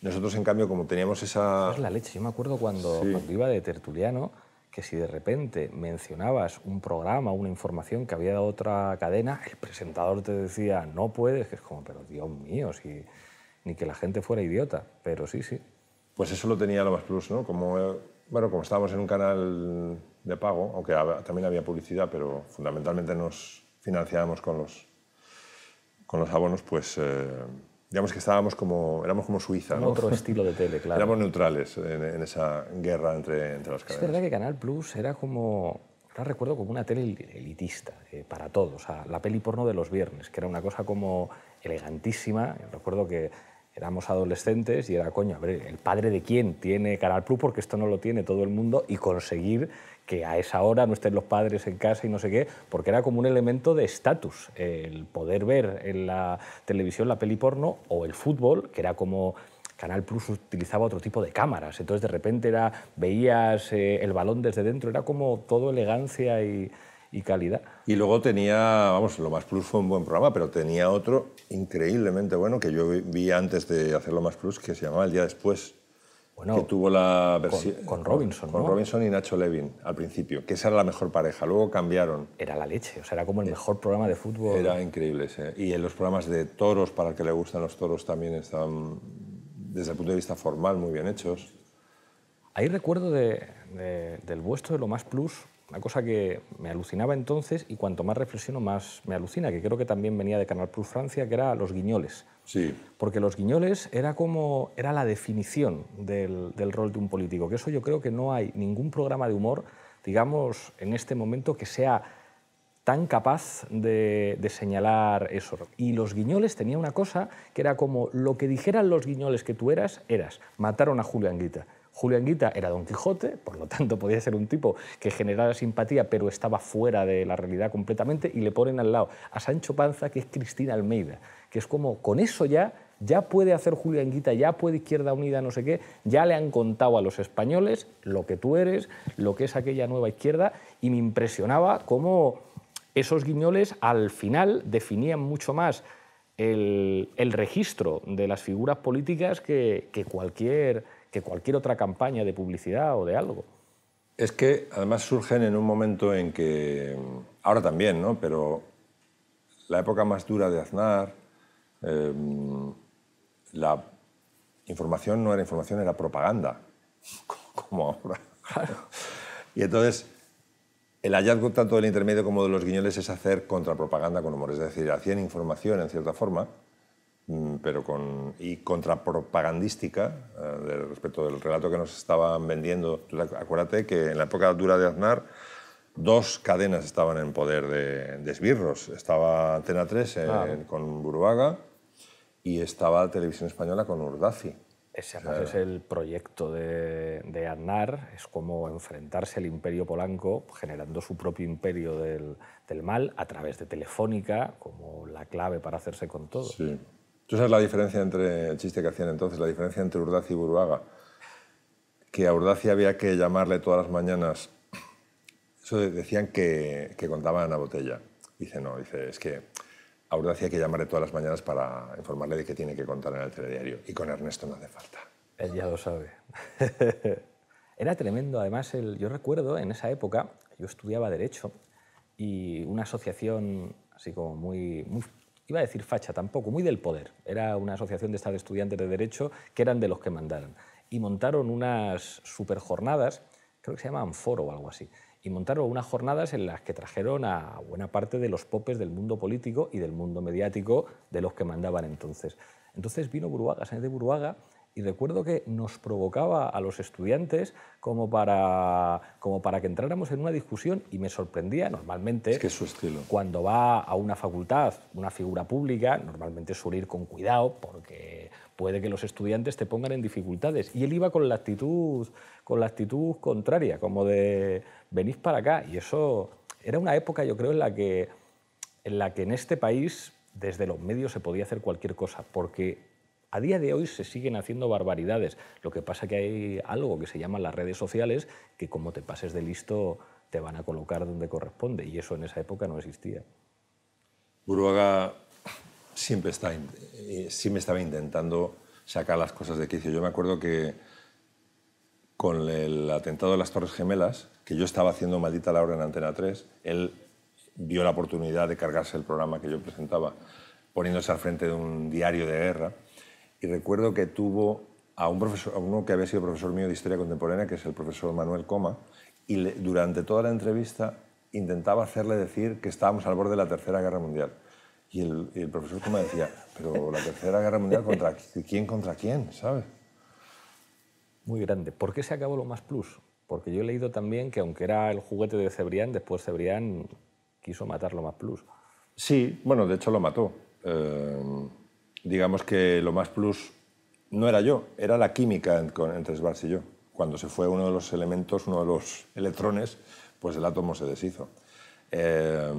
Nosotros, en cambio, como teníamos esa... Es la leche. Yo me acuerdo cuando, iba de tertuliano que si de repente mencionabas un programa, una información que había dado otra cadena, el presentador te decía, no puedes, que es como, pero Dios mío, si, ni que la gente fuera idiota, pero sí, sí. Pues eso lo tenía lo más plus, ¿no? Como, eh, bueno, como estábamos en un canal de pago, aunque también había publicidad, pero fundamentalmente nos financiábamos con los con los abonos, pues eh, digamos que estábamos como, éramos como Suiza. ¿no? Otro estilo de tele, claro. éramos neutrales en, esa guerra entre, entre, las canales Es verdad que Canal Plus era como, ahora recuerdo, como una tele elitista, eh, para todos. la peli porno de los viernes, que era una cosa como elegantísima. Recuerdo que éramos adolescentes y era, coño, a ver, ¿el padre de quién tiene Canal Plus? Porque esto no lo tiene todo el mundo y conseguir que a esa hora no estén los padres en casa y no sé qué, porque era como un elemento de estatus, el poder ver en la televisión la peli porno o el fútbol, que era como Canal Plus utilizaba otro tipo de cámaras, entonces de repente era, veías eh, el balón desde dentro, era como todo elegancia y, y calidad. Y luego tenía, vamos, lo más plus fue un buen programa, pero tenía otro increíblemente bueno que yo vi antes de hacer Lo más plus que se llamaba El día después. que tuvo la versión con, Robinson, con Robinson y Nacho Levin al principio, que esa era la mejor pareja. Luego cambiaron. Era la leche, o sea, era como el eh, mejor programa de fútbol. Era increíble, sí. Y en los programas de toros para el que le gustan los toros también estaban desde el punto de vista formal muy bien hechos. ¿Hay recuerdo del vuestro de lo más plus una cosa que me alucinaba entonces y cuanto más reflexiono más me alucina, que creo que también venía de Canal Plus Francia, que era los guiñoles. Sí. Porque los guiñoles era como era la definición del, rol de un político, que eso yo creo que no hay ningún programa de humor, digamos, en este momento que sea tan capaz de, señalar eso. Y los guiñoles tenía una cosa que era como lo que dijeran los guiñoles que tú eras, eras. Mataron a Julio Anguita. Julián Guita era Don Quijote, por lo tanto podía ser un tipo que generara simpatía, pero estaba fuera de la realidad completamente, y le ponen al lado a Sancho Panza, que es Cristina Almeida, que es como, con eso ya, ya puede hacer Julián Guita, ya puede Izquierda Unida, no sé qué, ya le han contado a los españoles lo que tú eres, lo que es aquella nueva izquierda, y me impresionaba cómo esos guiñoles al final definían mucho más el, registro de las figuras políticas que cualquier que cualquier otra campaña de publicidad o de algo. Es que además surgen en un momento en que, ahora también, ¿no? Pero la época más dura de Aznar, em, la información no era información, era propaganda, como ahora. Y entonces, el hallazgo tanto del intermedio como de los guiñoles es hacer contrapropaganda con humor, es decir, hacían información en cierta forma Mm, pero con, y contrapropagandística eh, respecto del relato que nos estaban vendiendo. Acuérdate que en la época dura de Aznar dos cadenas estaban en poder de, esbirros. Estaba Antena 3 eh, con Buruaga y estaba Televisión Española con Urdaci. Ese pues, es el proyecto de, de Aznar, es como enfrentarse al imperio polanco generando su propio imperio del, del mal a través de Telefónica como la clave para hacerse con todo. Esa es la diferencia entre el chiste que hacían entonces, la diferencia entre Urdaci y Buruaga? Que a Urdaci había que llamarle todas las mañanas. Eso decían que, que contaban a botella. Dice, no, dice, es que a Urdaci hay que llamarle todas las mañanas para informarle de que tiene que contar en el telediario. Y con Ernesto no hace falta. Él ya lo sabe. Era tremendo, además, yo recuerdo en esa época, yo estudiaba Derecho y una asociación así como muy, muy a decir facha tampoco, muy del poder. Era una asociación de estudiantes de Derecho que eran de los que mandaron. Y montaron unas superjornadas, creo que se llamaban foro o algo así, y montaron unas jornadas en las que trajeron a buena parte de los popes del mundo político y del mundo mediático de los que mandaban entonces. Entonces vino Buruaga, Sánchez de Buruaga, y recuerdo que nos provocaba a los estudiantes como para, como para que entráramos en una discusión y me sorprendía normalmente que su estilo. cuando va a una facultad, una figura pública, normalmente suele ir con cuidado porque puede que los estudiantes te pongan en dificultades y él iba con la actitud, con la actitud contraria, como de venís para acá y eso era una época yo creo en la que en, la que en este país desde los medios se podía hacer cualquier cosa porque a día de hoy se siguen haciendo barbaridades. Lo que pasa que hay algo que se llama las redes sociales, que como te pases de listo te van a colocar donde corresponde, y eso en esa época no existía. Buruaga siempre, está, eh, estaba intentando sacar las cosas de quicio. Yo me acuerdo que con el atentado de las Torres Gemelas, que yo estaba haciendo Maldita hora en Antena 3, él vio la oportunidad de cargarse el programa que yo presentaba, poniéndose al frente de un diario de guerra y recuerdo que tuvo a, un profesor, a uno que había sido profesor mío de Historia Contemporánea, que es el profesor Manuel Coma, y durante toda la entrevista intentaba hacerle decir que estábamos al borde de la Tercera Guerra Mundial. Y el, profesor Coma decía, pero la Tercera Guerra Mundial, ¿contra quién contra quién? ¿Sabes? Muy grande. ¿Por qué se acabó lo más plus? Porque yo he leído también que aunque era el juguete de Cebrián, después Cebrián quiso matar lo más plus. Sí, bueno, de hecho lo mató. Eh, digamos que lo más plus no era yo, era la química entre Schwarz y yo. Cuando se fue uno de los elementos, uno de los electrones, pues el átomo se deshizo. Eh,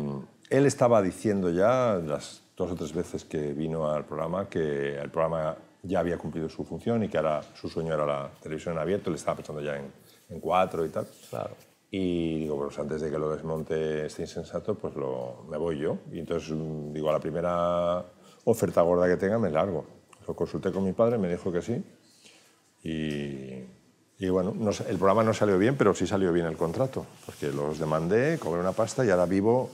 él estaba diciendo ya las dos o tres veces que vino al programa que el programa ya había cumplido su función y que ahora su sueño era la televisión en abierto, le estaba pensando ya en, cuatro y tal. Y digo, pues antes de que lo desmonte este insensato, pues lo, me voy yo. Y entonces mm, digo, a la primera oferta gorda que tenga me largo. Lo consulté con mi padre, me dijo que sí. Y, bueno, el programa no salió bien, pero sí salió bien el contrato, porque los demandé, cobré una pasta y ahora vivo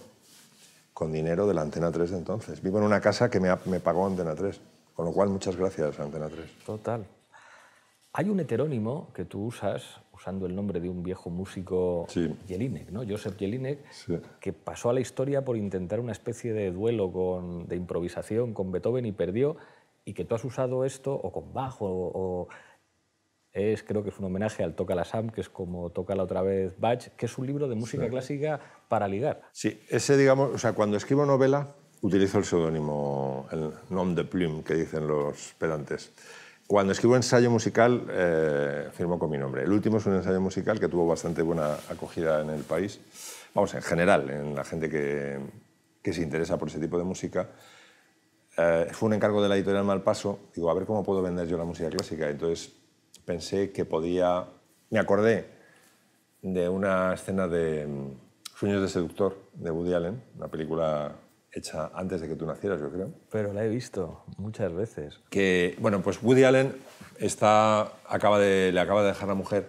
con dinero de la Antena 3 de entonces. Vivo en una casa que me, me pagó Antena 3, con lo cual muchas gracias Antena 3. Total. Hay un heterónimo que tú usas usando el nombre de un viejo músico Jelinek, ¿no? Joseph Jelinek, que pasó a la historia por intentar una especie de duelo con, de improvisación con Beethoven y perdió, y que tú has usado esto, o con bajo, o, es, creo que es un homenaje al Toca la Sam, que es como toca la otra vez Bach, que es un libro de música clásica para ligar. Sí, ese, digamos, o sea, cuando escribo novela utilizo el seudónimo, el nom de plume, que dicen los pedantes. Cuando escribo ensayo musical, eh, firmo con mi nombre. El último es un ensayo musical que tuvo bastante buena acogida en el país. Vamos, en general, en la gente que, se interesa por ese tipo de música. Eh, fue un encargo de la editorial Malpaso. Digo, a ver cómo puedo vender yo la música clásica. Entonces pensé que podía... Me acordé de una escena de mm, Sueños de Seductor, de Woody Allen, una película hecha antes de que tú nacieras, yo creo. Pero la he visto muchas veces. Que, bueno, pues Woody Allen está, acaba de, le acaba de dejar la mujer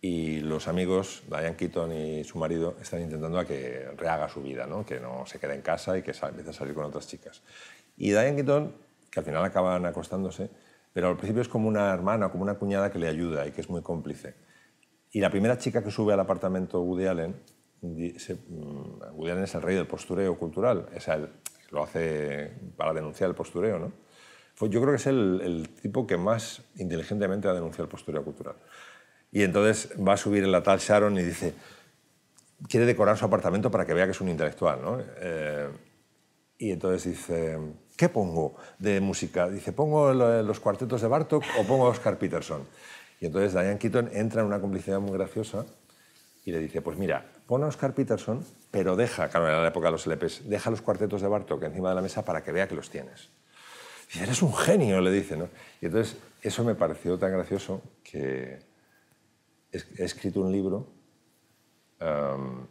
y los amigos, Diane Keaton y su marido, están intentando a que rehaga su vida, ¿no? que no se quede en casa y que empiece a salir con otras chicas. Y Diane Keaton, que al final acaban acostándose, pero al principio es como una hermana, como una cuñada que le ayuda y que es muy cómplice. Y la primera chica que sube al apartamento Woody Allen Allen mm, es el rey del postureo cultural, es lo hace para denunciar el postureo, ¿no? Yo creo que es el, tipo que más inteligentemente ha denunciado el postureo cultural. Y entonces va a subir en la tal Sharon y dice, quiere decorar su apartamento para que vea que es un intelectual, ¿no? Eh, y entonces dice, ¿qué pongo de música? Dice, ¿pongo los cuartetos de Bartok o pongo a Oscar Peterson? Y entonces Diane Keaton entra en una complicidad muy graciosa y le dice, pues mira, pon a Oscar Peterson, pero deja, claro, en la época de los LPs, deja los cuartetos de Bartok encima de la mesa para que vea que los tienes. Y eres un genio, le dice, ¿no? Y entonces eso me pareció tan gracioso que he escrito un libro em,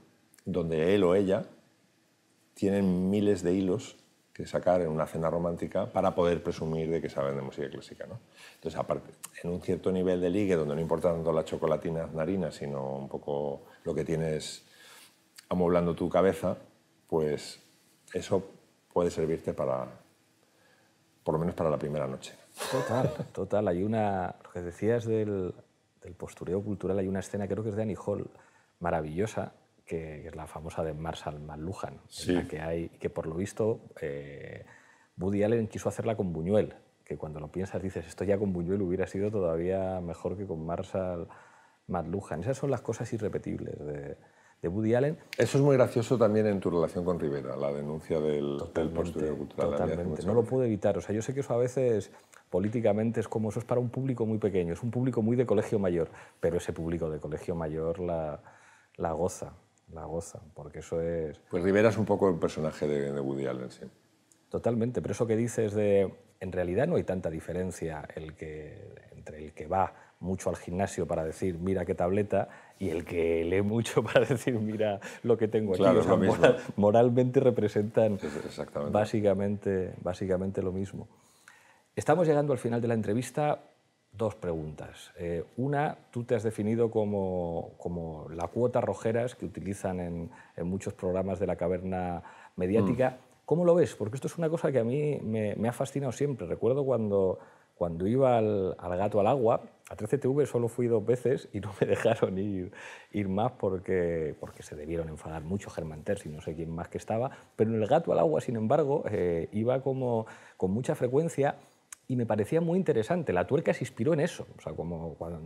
donde él o ella tienen miles de hilos que sacar en una cena romántica para poder presumir de que saben de música clásica. ¿no? Entonces, aparte, en un cierto nivel de ligue, donde no importa tanto la chocolatina narina, sino un poco lo que tienes amoblando tu cabeza, pues eso puede servirte para, por lo menos para la primera noche. Total, total. Hay una, lo que decías del, postureo cultural, hay una escena, creo que es de Annie Hall, maravillosa, que, es la famosa de Marshall McLuhan, que hay, que por lo visto eh, Woody Allen quiso hacerla con Buñuel, que cuando lo piensas dices, esto ya con Buñuel hubiera sido todavía mejor que con Marshall McLuhan. Esas son las cosas irrepetibles de de Woody Allen. Eso es muy gracioso también en tu relación con Rivera, la denuncia del, del cultural. Totalmente, no lo puedo evitar. O sea, yo sé que eso a veces políticamente es como eso es para un público muy pequeño, es un público muy de colegio mayor, pero ese público de colegio mayor la, goza, la goza, porque eso es... Pues Rivera es un poco el personaje de, de Woody Allen, sí. Totalmente, pero eso que dices de, en realidad no hay tanta diferencia el que, entre el que va mucho al gimnasio para decir, mira qué tableta, y el que lee mucho para decir, mira lo que tengo aquí. Claro, o sea, moralmente representan básicamente, básicamente lo mismo. Estamos llegando al final de la entrevista. Dos preguntas. Eh, una, tú te has definido como, como, la cuota rojeras que utilizan en, muchos programas de la caverna mediática. Mm. ¿Cómo lo ves? Porque esto es una cosa que a mí me, ha fascinado siempre. Recuerdo cuando, cuando iba al, al gato al agua, a 13TV solo fui dos veces y no me dejaron ir, ir más porque, porque se debieron enfadar mucho Germán Terz y no sé quién más que estaba. Pero en El gato al agua, sin embargo, eh, iba como con mucha frecuencia y me parecía muy interesante. La tuerca se inspiró en eso. O sea, como cuando,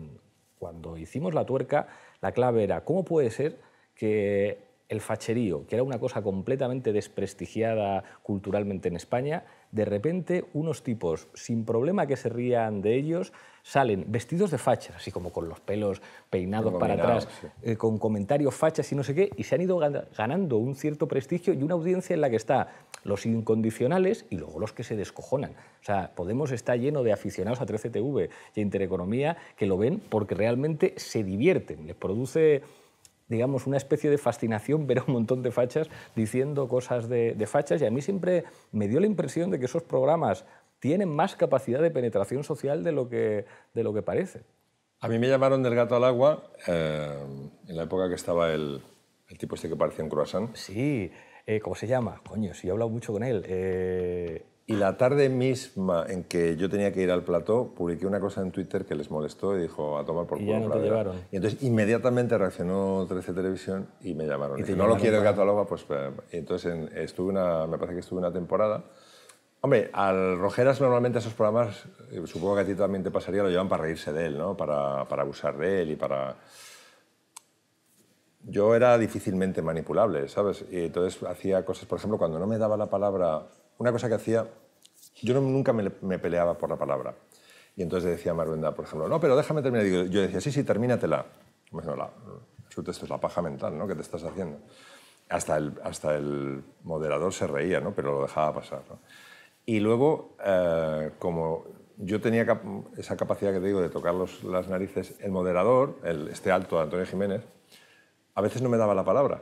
cuando hicimos la tuerca, la clave era cómo puede ser que el facherío, que era una cosa completamente desprestigiada culturalmente en España, de repente unos tipos, sin problema que se rían de ellos, salen vestidos de fachas, así como con los pelos peinados para atrás, eh, con comentarios fachas y no sé qué, y se han ido ganando un cierto prestigio y una audiencia en la que está los incondicionales y luego los que se descojonan. O sea, Podemos está lleno de aficionados a 13TV y a Intereconomía que lo ven porque realmente se divierten, les produce digamos, una especie de fascinación ver un montón de fachas diciendo cosas de, fachas y a mí siempre me dio la impresión de que esos programas tienen más capacidad de penetración social de lo que, de lo que parece. A mí me llamaron del gato al agua eh, en la época que estaba el, tipo este que parecía un croissant. Sí, eh, ¿cómo se llama? Coño, sí he hablado mucho con él. Eh, y la tarde misma en que yo tenía que ir al plató, publiqué una cosa en Twitter que les molestó y dijo a tomar por culo. Y ya no te llevaron. Y entonces inmediatamente reaccionó 13 Televisión y me llamaron. Y, si no lo quiere el gato pues... Eh, entonces estuve una, me parece que estuve una temporada. Hombre, al Rojeras normalmente esos programas, eh, supongo que a ti también te pasaría, lo llevan para reírse de él, ¿no? Para, para abusar de él y para... Yo era difícilmente manipulable, ¿sabes? Y entonces hacía cosas, por ejemplo, cuando no me daba la palabra una cosa que hacía, yo nunca me, peleaba por la palabra. Y entonces decía Maruenda, por ejemplo, no, pero déjame terminar. yo decía, sí, sí, termínatela. Bueno, pues la, esto es la paja mental, ¿no? Que te estás haciendo. Hasta el, hasta el moderador se reía, ¿no? Pero lo dejaba pasar. Y luego, eh, como yo tenía esa capacidad que te digo de tocar las narices, el moderador, el, este alto Antonio Jiménez, a veces no me daba la palabra.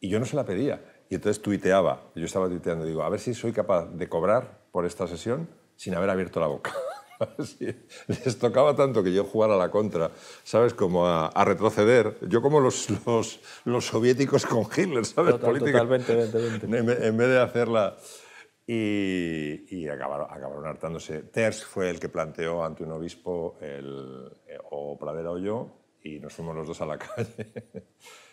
Y yo no se la pedía. Y entonces tuiteaba, yo estaba tuiteando, digo, a ver si soy capaz de cobrar por esta sesión sin haber abierto la boca. Les tocaba tanto que yo jugara a la contra, ¿sabes? Como a, retroceder. Yo como los, los, soviéticos con Hitler, ¿sabes? En, vez de hacerla... Y, y acabaron, acabaron, hartándose. Terz fue el que planteó ante un obispo, el, eh, o Pradera o yo, y nos fuimos los dos a la calle.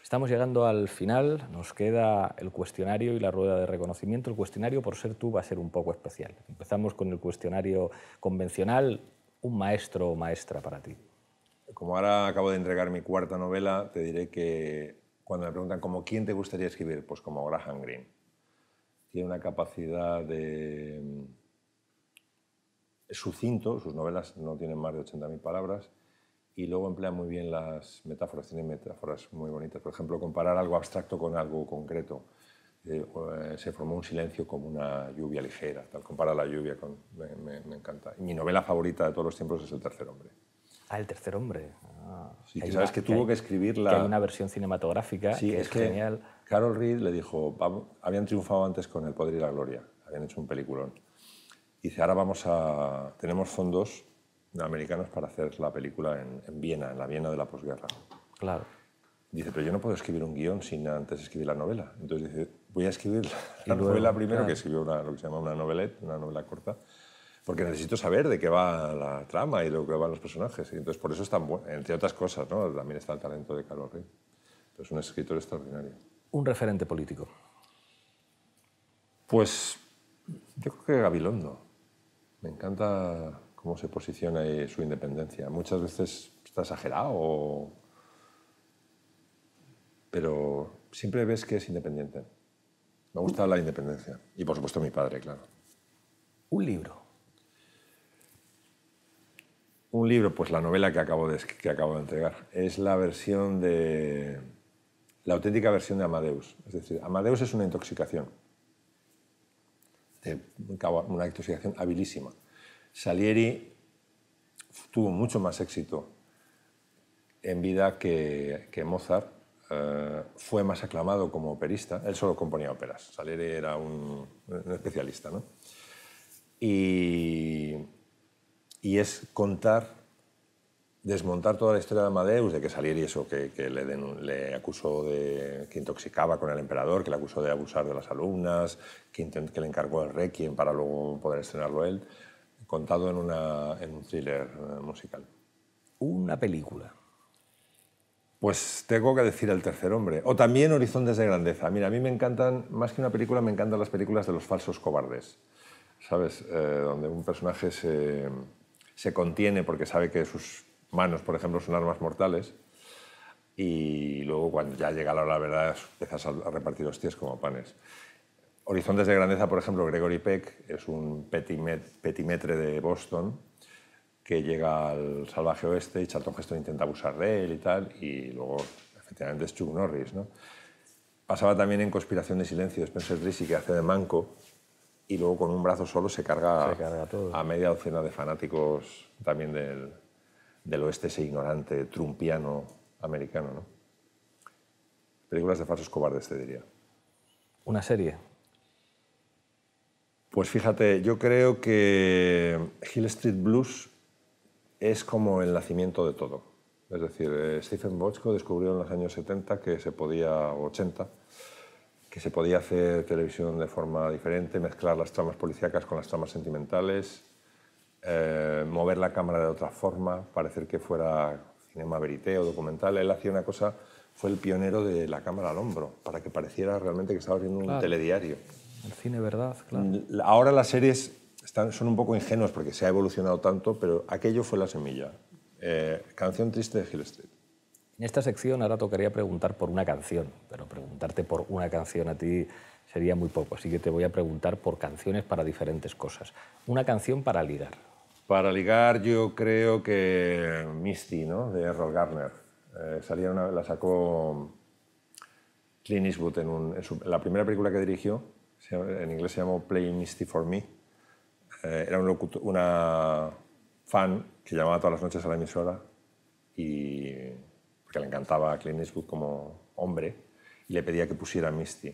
Estamos llegando al final, nos queda el cuestionario y la rueda de reconocimiento. El cuestionario, por ser tú, va a ser un poco especial. Empezamos con el cuestionario convencional, un maestro o maestra para ti. Como ahora acabo de entregar mi cuarta novela, te diré que cuando me preguntan como quién te gustaría escribir, pues como Graham Greene. Tiene una capacidad de... Mm, sucinto, sus novelas no tienen más de 80.000 palabras, y luego emplea muy bien las metáforas, tiene metáforas muy bonitas. Por ejemplo, comparar algo abstracto con algo concreto. Eh, eh, se formó un silencio como una lluvia ligera, tal, compara la lluvia con... Me, encanta. mi novela favorita de todos los tiempos es El tercer hombre. Ah, El tercer hombre. Ah, sí, sabes que tuvo que, escribirla escribir la... hay una versión cinematográfica sí, que es, genial. Carol Reed le dijo, habían triunfado antes con El poder y la gloria, habían hecho un peliculón. Y dice, ahora vamos a... tenemos fondos americanos para hacer la película en, Viena, en la Viena de la posguerra. Claro. Dice, pero yo no puedo escribir un guión sin antes escribir la novela. Entonces dice, voy a escribir la novela primero, que escribió lo que se llama una novelette, una novela corta, porque necesito saber de qué va la trama y de lo que van los personajes. Y entonces por eso es tan bueno, entre otras cosas, también está el talento de Carlos Rey. es un escritor extraordinario. ¿Un referente político? Pues yo creo que Gabilondo. Me encanta cómo se posiciona su independencia. Muchas veces está exagerado, pero siempre ves que es independiente. Me gusta la independencia. Y por supuesto mi padre, claro. Un libro. Un libro, pues la novela que acabo de, que acabo de entregar. Es la versión de... La auténtica versión de Amadeus. Es decir, Amadeus es una intoxicación. una intoxicación habilísima Salieri tuvo mucho más éxito en vida que, Mozart. Eh, fue más aclamado como operista. Él solo componía óperas. Salieri era un, especialista. Y, es contar, desmontar toda la historia de Amadeus, de que Salieri eso que, le, acusó de que intoxicaba con el emperador, que le acusó de abusar de las alumnas, que, que le encargó el requiem para luego poder estrenarlo él contado en, un thriller eh, musical. Una película. Pues tengo que decir El tercer hombre. O también Horizontes de Grandeza. Mira, a mí me encantan, más que una película, me encantan las películas de los falsos cobardes. ¿Sabes? Eh, donde un personaje se, se, contiene porque sabe que sus manos, por ejemplo, son armas mortales. Y luego cuando ya llega la hora de la verdad, empiezas a repartir hostias como panes. Horizontes de grandeza, por ejemplo, Gregory Peck es un petimetre de Boston que llega al salvaje oeste y Charlton Heston intenta abusar de él y tal, y luego efectivamente es Chuck Norris. Pasaba también en Conspiración de Silencio Spencer Tracy, que hace de manco, y luego con un brazo solo se carga, a media docena de fanáticos también del, oeste, ese ignorante trumpiano americano. ¿no? Películas de falsos cobardes, te diría. Una serie. Pues fíjate, yo creo que Hill Street Blues es como el nacimiento de todo. Es decir, eh, Stephen Bochco descubrió en los años 70 que se podía, 80, que se podía hacer televisión de forma diferente, mezclar las tramas policíacas con las tramas sentimentales, eh, mover la cámara de otra forma, parecer que fuera cinema verité o documental. Él hacía una cosa, fue el pionero de la cámara al hombro, para que pareciera realmente que estaba viendo un telediario. El cine, ¿verdad? Mm, ahora las series están, son un poco ingenuas porque se ha evolucionado tanto, pero aquello fue la semilla. Eh, canción triste de Hill Street. En esta sección ahora tocaría preguntar por una canción, pero preguntarte por una canción a ti sería muy poco, así que te voy a preguntar por canciones para diferentes cosas. Una canción para ligar. Para ligar yo creo que Misty, ¿no? De Errol Garner. Eh, salía una, la sacó Clint Eastwood en la primera película que dirigió en inglés se llamó Play Misty for Me. Eh, era una fan que llamaba todas las noches a la emisora y que le encantaba a Clint Eastwood como hombre y le pedía que pusiera Misty.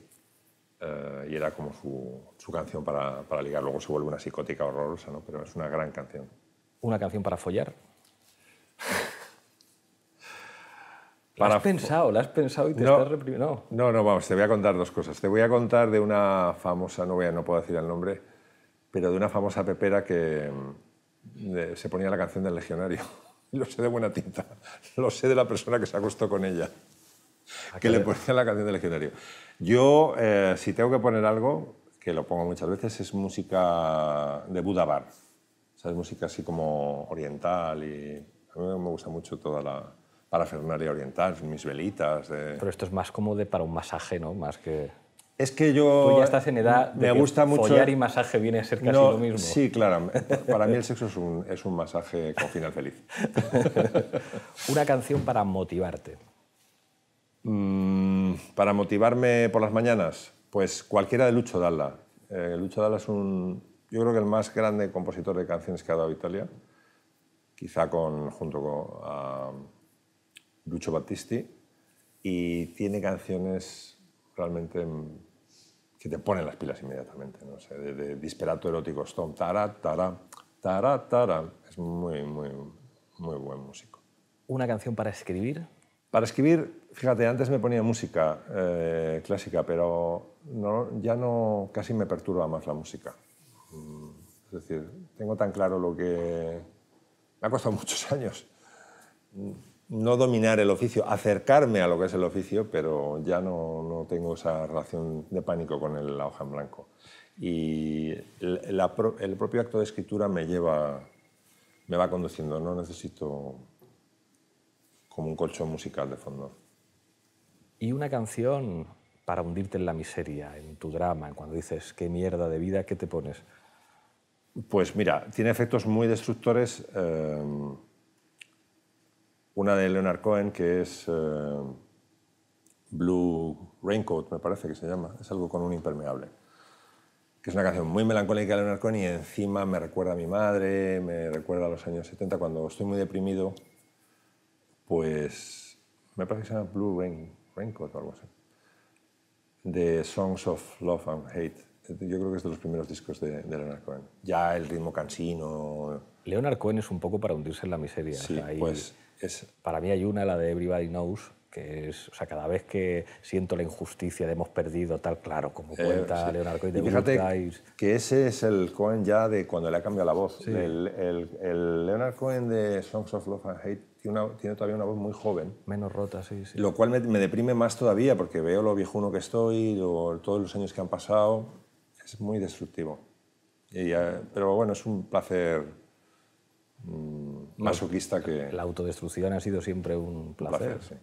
Eh, y era como su, canción para, para, ligar. Luego se vuelve una psicótica horrorosa, ¿no? pero es una gran canción. ¿Una canción para follar? has pensado, has pensado y te no, estás No. no, vamos, te voy a contar dos cosas. Te voy a contar de una famosa, no, no puedo decir el nombre, pero de una famosa pepera que mm, se ponía la canción del legionario. Lo sé de buena tinta, lo sé de la persona que se acostó con ella, ah, que, le ponía la canción del legionario. Yo, eh, si tengo que poner algo, que lo pongo muchas veces, es música de Budavar. O sea, es música así como oriental y a mí me gusta mucho toda la para parafernalia oriental, mis velitas. Pero esto es más de para un masaje, ¿no? Más que... Es que yo... Tú ya estás en edad me gusta mucho... follar y masaje viene a ser casi lo mismo. Sí, claro. Para mí el sexo es un, masaje con final feliz. Una canción para motivarte. Mm, para motivarme por las mañanas, pues cualquiera de Lucho Dalla. Eh, Lucho Dalla es un, yo creo que el más grande compositor de canciones que ha dado Italia, quizá con, junto con, a, ah, Lucho Battisti, y tiene canciones realmente mm, que te ponen las pilas inmediatamente, ¿no? sé, de, disperato erótico, stomp, tara, tara, tara, tara. Es muy, muy, muy buen músico. ¿Una canción para escribir? Para escribir, fíjate, antes me ponía música eh, clásica, pero no, ya no, casi me perturba más la música. Mm, es decir, tengo tan claro lo que... Me ha costado muchos años mm, no dominar el oficio, acercarme a lo que es el oficio, pero ya no, tengo esa relación de pánico con el, la hoja en blanco. Y el, propio acto de escritura me lleva, me va conduciendo, no necesito como un colchón musical de fondo. Y una canción para hundirte en la miseria, en tu drama, cuando dices qué mierda de vida, ¿qué te pones? Pues mira, tiene efectos muy destructores. Eh, una de Leonard Cohen que es eh, Blue Raincoat, me parece que se llama. Es algo con un impermeable. Que es una canción muy melancólica de Leonard Cohen y encima me recuerda a mi madre, me recuerda a los años 70. Cuando estoy muy deprimido, pues me parece que se llama Blue Raincoat o algo así. De Songs of Love and Hate yo creo que es de los primeros discos de, Leonard Cohen. Ya el ritmo cansino. Leonard Cohen es un poco para hundirse en la miseria. Sí, pues para mí hay una, la de Everybody Knows, que es, o sea, cada vez que siento la injusticia de hemos perdido tal, claro, como eh, cuenta Leonard Cohen Leonardo y, fíjate que ese es el Cohen ya de cuando le ha cambiado la voz. El, el, Leonard Cohen de Songs of Love and Hate tiene, todavía una voz muy joven. Menos rota, sí. sí. Lo cual me, deprime más todavía porque veo lo viejuno que estoy, todos los años que han pasado. Es muy destructivo. pero bueno, es un placer... Mmm, masoquista que... La autodestrucción ha sido siempre un placer. Placer, sí.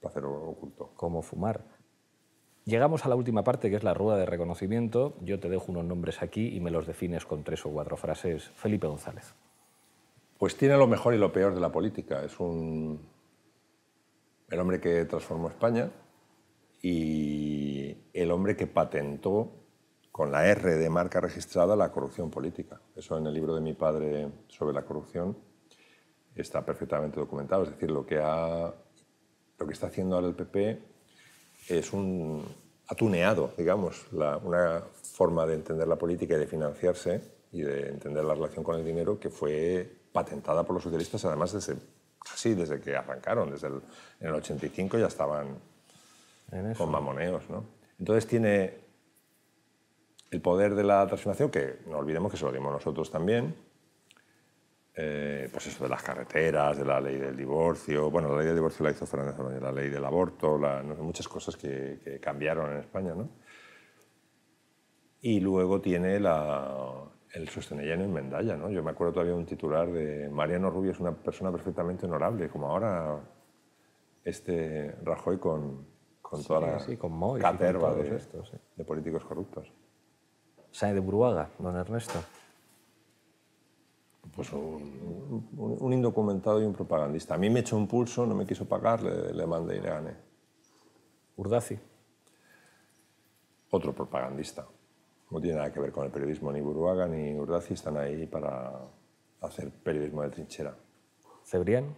placer oculto. Como fumar. Llegamos a la última parte, que es la rueda de reconocimiento. Yo te dejo unos nombres aquí y me los defines con tres o cuatro frases. Felipe González. Pues tiene lo mejor y lo peor de la política. Es un... el hombre que transformó España y el hombre que patentó con la R de marca registrada la corrupción política. Eso en el libro de mi padre sobre la corrupción está perfectamente documentado. Es decir, lo que, ha, lo que está haciendo ahora el PP es un atuneado, digamos, una forma de entender la política y de financiarse y de entender la relación con el dinero que fue patentada por los socialistas, además desde desde que arrancaron, desde el, en el 85 ya estaban con mamoneos, ¿no? Entonces tiene el poder de la transformación, que no olvidemos que se lo dimos nosotros también, eh, pues eso de las carreteras, de la ley del divorcio, bueno, la ley del divorcio la hizo Fernández Ordóñez, la ley del aborto, muchas cosas que, cambiaron en España, ¿no? Y luego tiene la, el sostenellano en Mendalla, ¿no? Yo me acuerdo todavía un titular de Mariano Rubio es una persona perfectamente honorable, como ahora este Rajoy con, con toda la caterva de, políticos corruptos. Sae de Buruaga, don Ernesto pues un, indocumentado y un propagandista. A mí me echó un pulso, no me quiso pagar, le, le mandé y le Urdazi. Otro propagandista. No tiene nada que ver con el periodismo, ni Buruaga ni Urdazi están ahí para hacer periodismo de trinchera. Cebrián.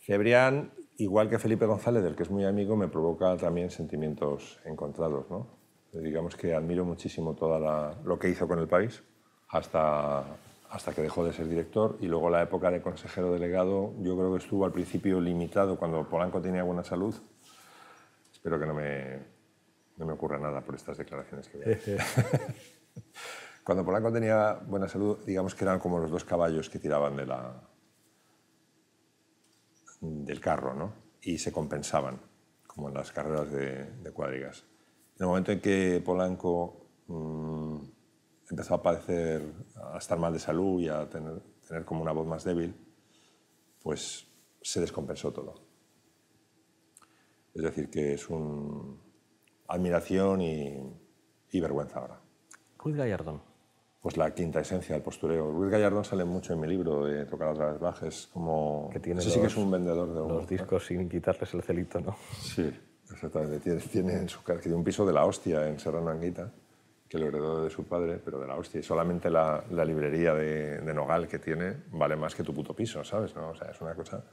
Cebrián, igual que Felipe González, del que es muy amigo, me provoca también sentimientos encontrados. ¿no? Digamos que admiro muchísimo todo lo que hizo con el país, hasta hasta que dejó de ser director y luego la época de consejero delegado yo creo que estuvo al principio limitado cuando Polanco tenía buena salud. Espero que no me, no me ocurra nada por estas declaraciones que voy a hacer. cuando Polanco tenía buena salud, digamos que eran como los dos caballos que tiraban de la, del carro, ¿no? Y se compensaban, como en las carreras de, de cuadrigas. En el momento en que Polanco mm, empezó a padecer, a estar mal de salud y a tener, tener como una voz más débil, pues se descompensó todo. Es decir, que es un admiración y, vergüenza ahora. Ruiz Gallardón. Pues la quinta esencia del postureo. Ruiz Gallardón sale mucho en mi libro de Tocar las bajas. bajes, como... Que tiene sí que es un vendedor de Los discos sin quitarles el celito, ¿no? Sí, exactamente. Tiene, tiene en su casa, un piso de la hostia en Serrano Anguita que lo heredó de su padre, pero de la hostia. Y solamente la, librería de, Nogal que tiene vale más que tu puto piso, ¿sabes? O sea, es una cosa...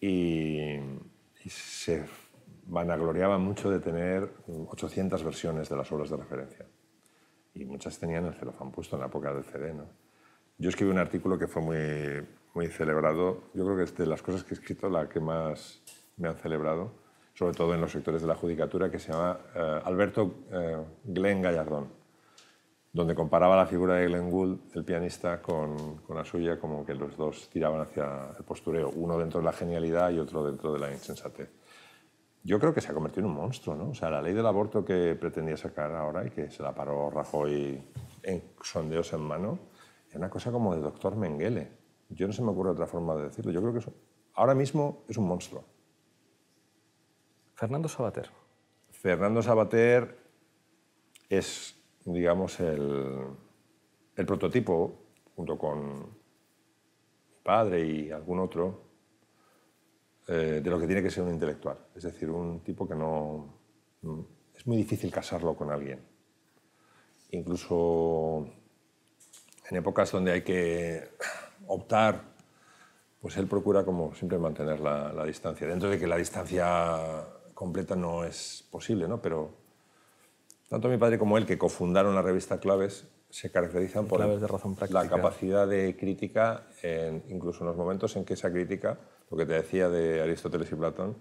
Y, y se vanagloriaba mucho de tener 800 versiones de las obras de referencia. Y muchas tenían el celofán puesto en la época del CD, Yo escribí un artículo que fue muy, muy celebrado. Yo creo que es de las cosas que he escrito la que más me han celebrado sobre todo en los sectores de la judicatura, que se llama eh, Alberto eh, Glenn Gallardón, donde comparaba la figura de Glenn Gould, el pianista, con, la suya, como que los dos tiraban hacia el postureo, uno dentro de la genialidad y otro dentro de la insensatez. Yo creo que se ha convertido en un monstruo, ¿no? O sea, la ley del aborto que pretendía sacar ahora y que se la paró Rajoy en sondeos en mano, es una cosa como de doctor Mengele. Yo no se me ocurre otra forma de decirlo. Yo creo que eso, ahora mismo es un monstruo. Fernando Sabater. Fernando Sabater es, digamos, el, prototipo, junto con mi padre y algún otro, eh, de lo que tiene que ser un intelectual. Es decir, un tipo que no... Mm, es muy difícil casarlo con alguien. Incluso en épocas donde hay que optar, pues él procura como siempre mantener la, la distancia. Dentro de que la distancia completa no es posible, ¿no? Pero tanto mi padre como él, que cofundaron la revista Claves, se caracterizan por la capacidad de crítica, incluso en los momentos en que esa crítica, lo que te decía de Aristóteles y Platón,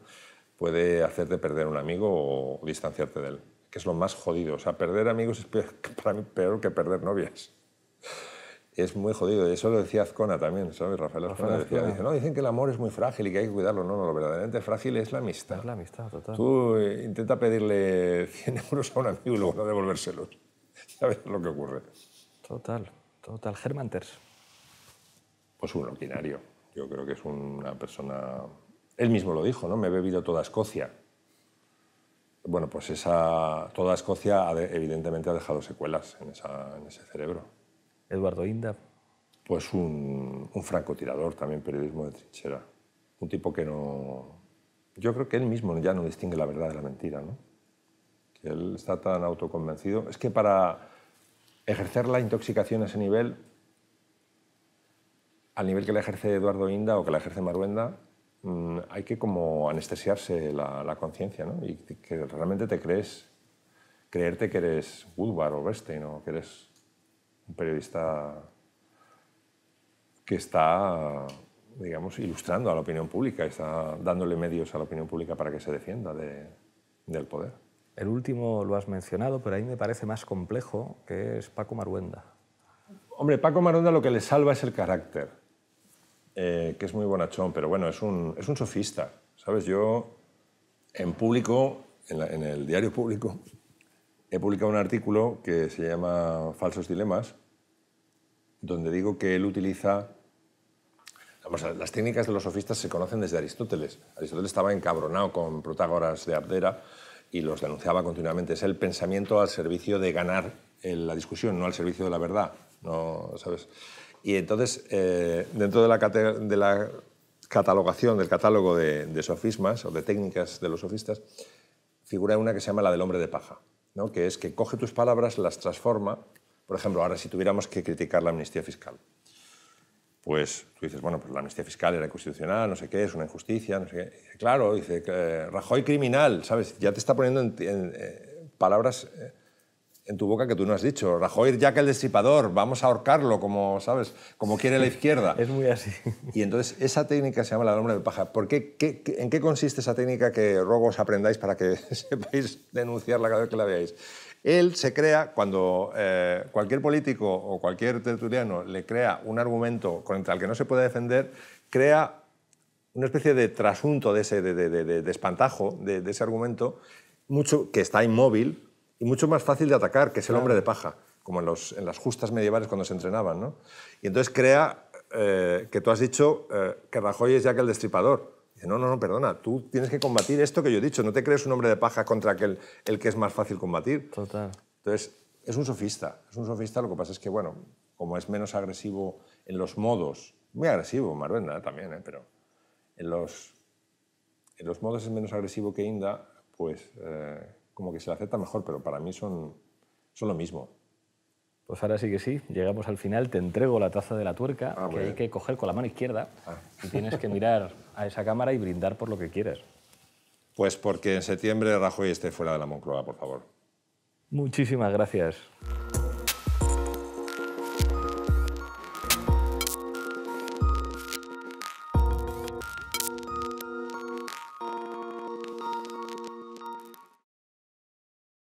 puede hacerte perder un amigo o distanciarte de él, que es lo más jodido. O sea, perder amigos es para mí peor que perder novias es muy jodido. Eso lo decía Azcona también, ¿sabes? Rafael Azcona, decía, no, dicen que el amor es muy frágil y que hay que cuidarlo. No, no, lo verdaderamente frágil es la amistad. Es la amistad, total. Tú eh, intenta pedirle 100 euros a un amigo y luego no devolvérselos. Sabes lo que ocurre. Total, total. Germanters Pues un ordinario. Yo creo que es una persona... Él mismo lo dijo, ¿no? Me he bebido toda Escocia. Bueno, pues esa... toda Escocia evidentemente ha dejado secuelas en ese cerebro. Eduardo Inda? Pues un, francotirador también, periodismo de trinchera. Un tipo que no... Yo creo que él mismo ya no distingue la verdad de la mentira, ¿no? Que él está tan autoconvencido. Es que para ejercer la intoxicación a ese nivel, al nivel que la ejerce Eduardo Inda o que la ejerce Maruenda, mm, hay que como anestesiarse la, conciencia, ¿no? Y que realmente te crees, creerte que eres Woodward o Bestein no que eres un periodista que está, digamos, ilustrando a la opinión pública, está dándole medios a la opinión pública para que se defienda de, del poder. El último lo has mencionado, pero a mí me parece más complejo, que es Paco Maruenda. Hombre, Paco Maruenda lo que le salva es el carácter, eh, que es muy bonachón, pero bueno, es un, es un sofista. ¿Sabes? Yo en público, en, en el diario público, he publicado un artículo que se llama Falsos Dilemas, donde digo que él utiliza... las técnicas de los sofistas se conocen desde Aristóteles. Aristóteles estaba encabronado con Protágoras de Abdera y los denunciaba continuamente. Es el pensamiento al servicio de ganar la discusión, no al servicio de la verdad. No, ¿sabes? Y entonces, eh, dentro de la, catalogación, del catálogo de sofismas o de técnicas de los sofistas, figura una que se llama la del hombre de paja que es que coge tus palabras, las transforma. Por ejemplo, ahora si tuviéramos que criticar la amnistía fiscal, pues tú dices, bueno, pues la amnistía fiscal era inconstitucional, no sé qué, es una injusticia, no sé qué. claro, dice, eh, Rajoy criminal, ¿sabes? Ya te está poniendo en, eh, palabras... Eh, en tu boca que tú no has dicho. Rajoy ya que el desipador, vamos a ahorcarlo como, ¿sabes? Como quiere la izquierda. es muy así. Y entonces esa técnica se llama la lámina de paja. ¿Por qué, ¿En qué consiste esa técnica que rogo os aprendáis para que sepáis denunciarla cada vez que la veáis? Él se crea, cuando eh, cualquier político o cualquier tertuliano le crea un argumento contra el que no se puede defender, crea una especie de trasunto de ese de, de espantajo, de ese argumento, mucho que está inmóvil, y mucho más fácil de atacar, que es el hombre de paja, como en, los, en, las justas medievales cuando se entrenaban. ¿no? Y entonces crea, eh, que tú has dicho eh, que Rajoy es ya que el destripador. no, no, no, perdona, tú tienes que combatir esto que yo he dicho, no te crees un hombre de paja contra aquel, el que es más fácil combatir. Total. Entonces, es un sofista, es un sofista, lo que pasa es que, bueno, como es menos agresivo en los modos, muy agresivo Marbella también, ¿eh? pero en los, en los modos es menos agresivo que Inda, pues eh, como que se le acepta mejor, pero para mí son, son lo mismo. Pues ahora sí que sí, llegamos al final, te entrego la taza de la tuerca, ah, que hay que coger con la mano izquierda, ah. y tienes que mirar a esa cámara y brindar por lo que quieres. Pues porque en septiembre Rajoy esté fuera de la Moncloa, por favor. Muchísimas gracias.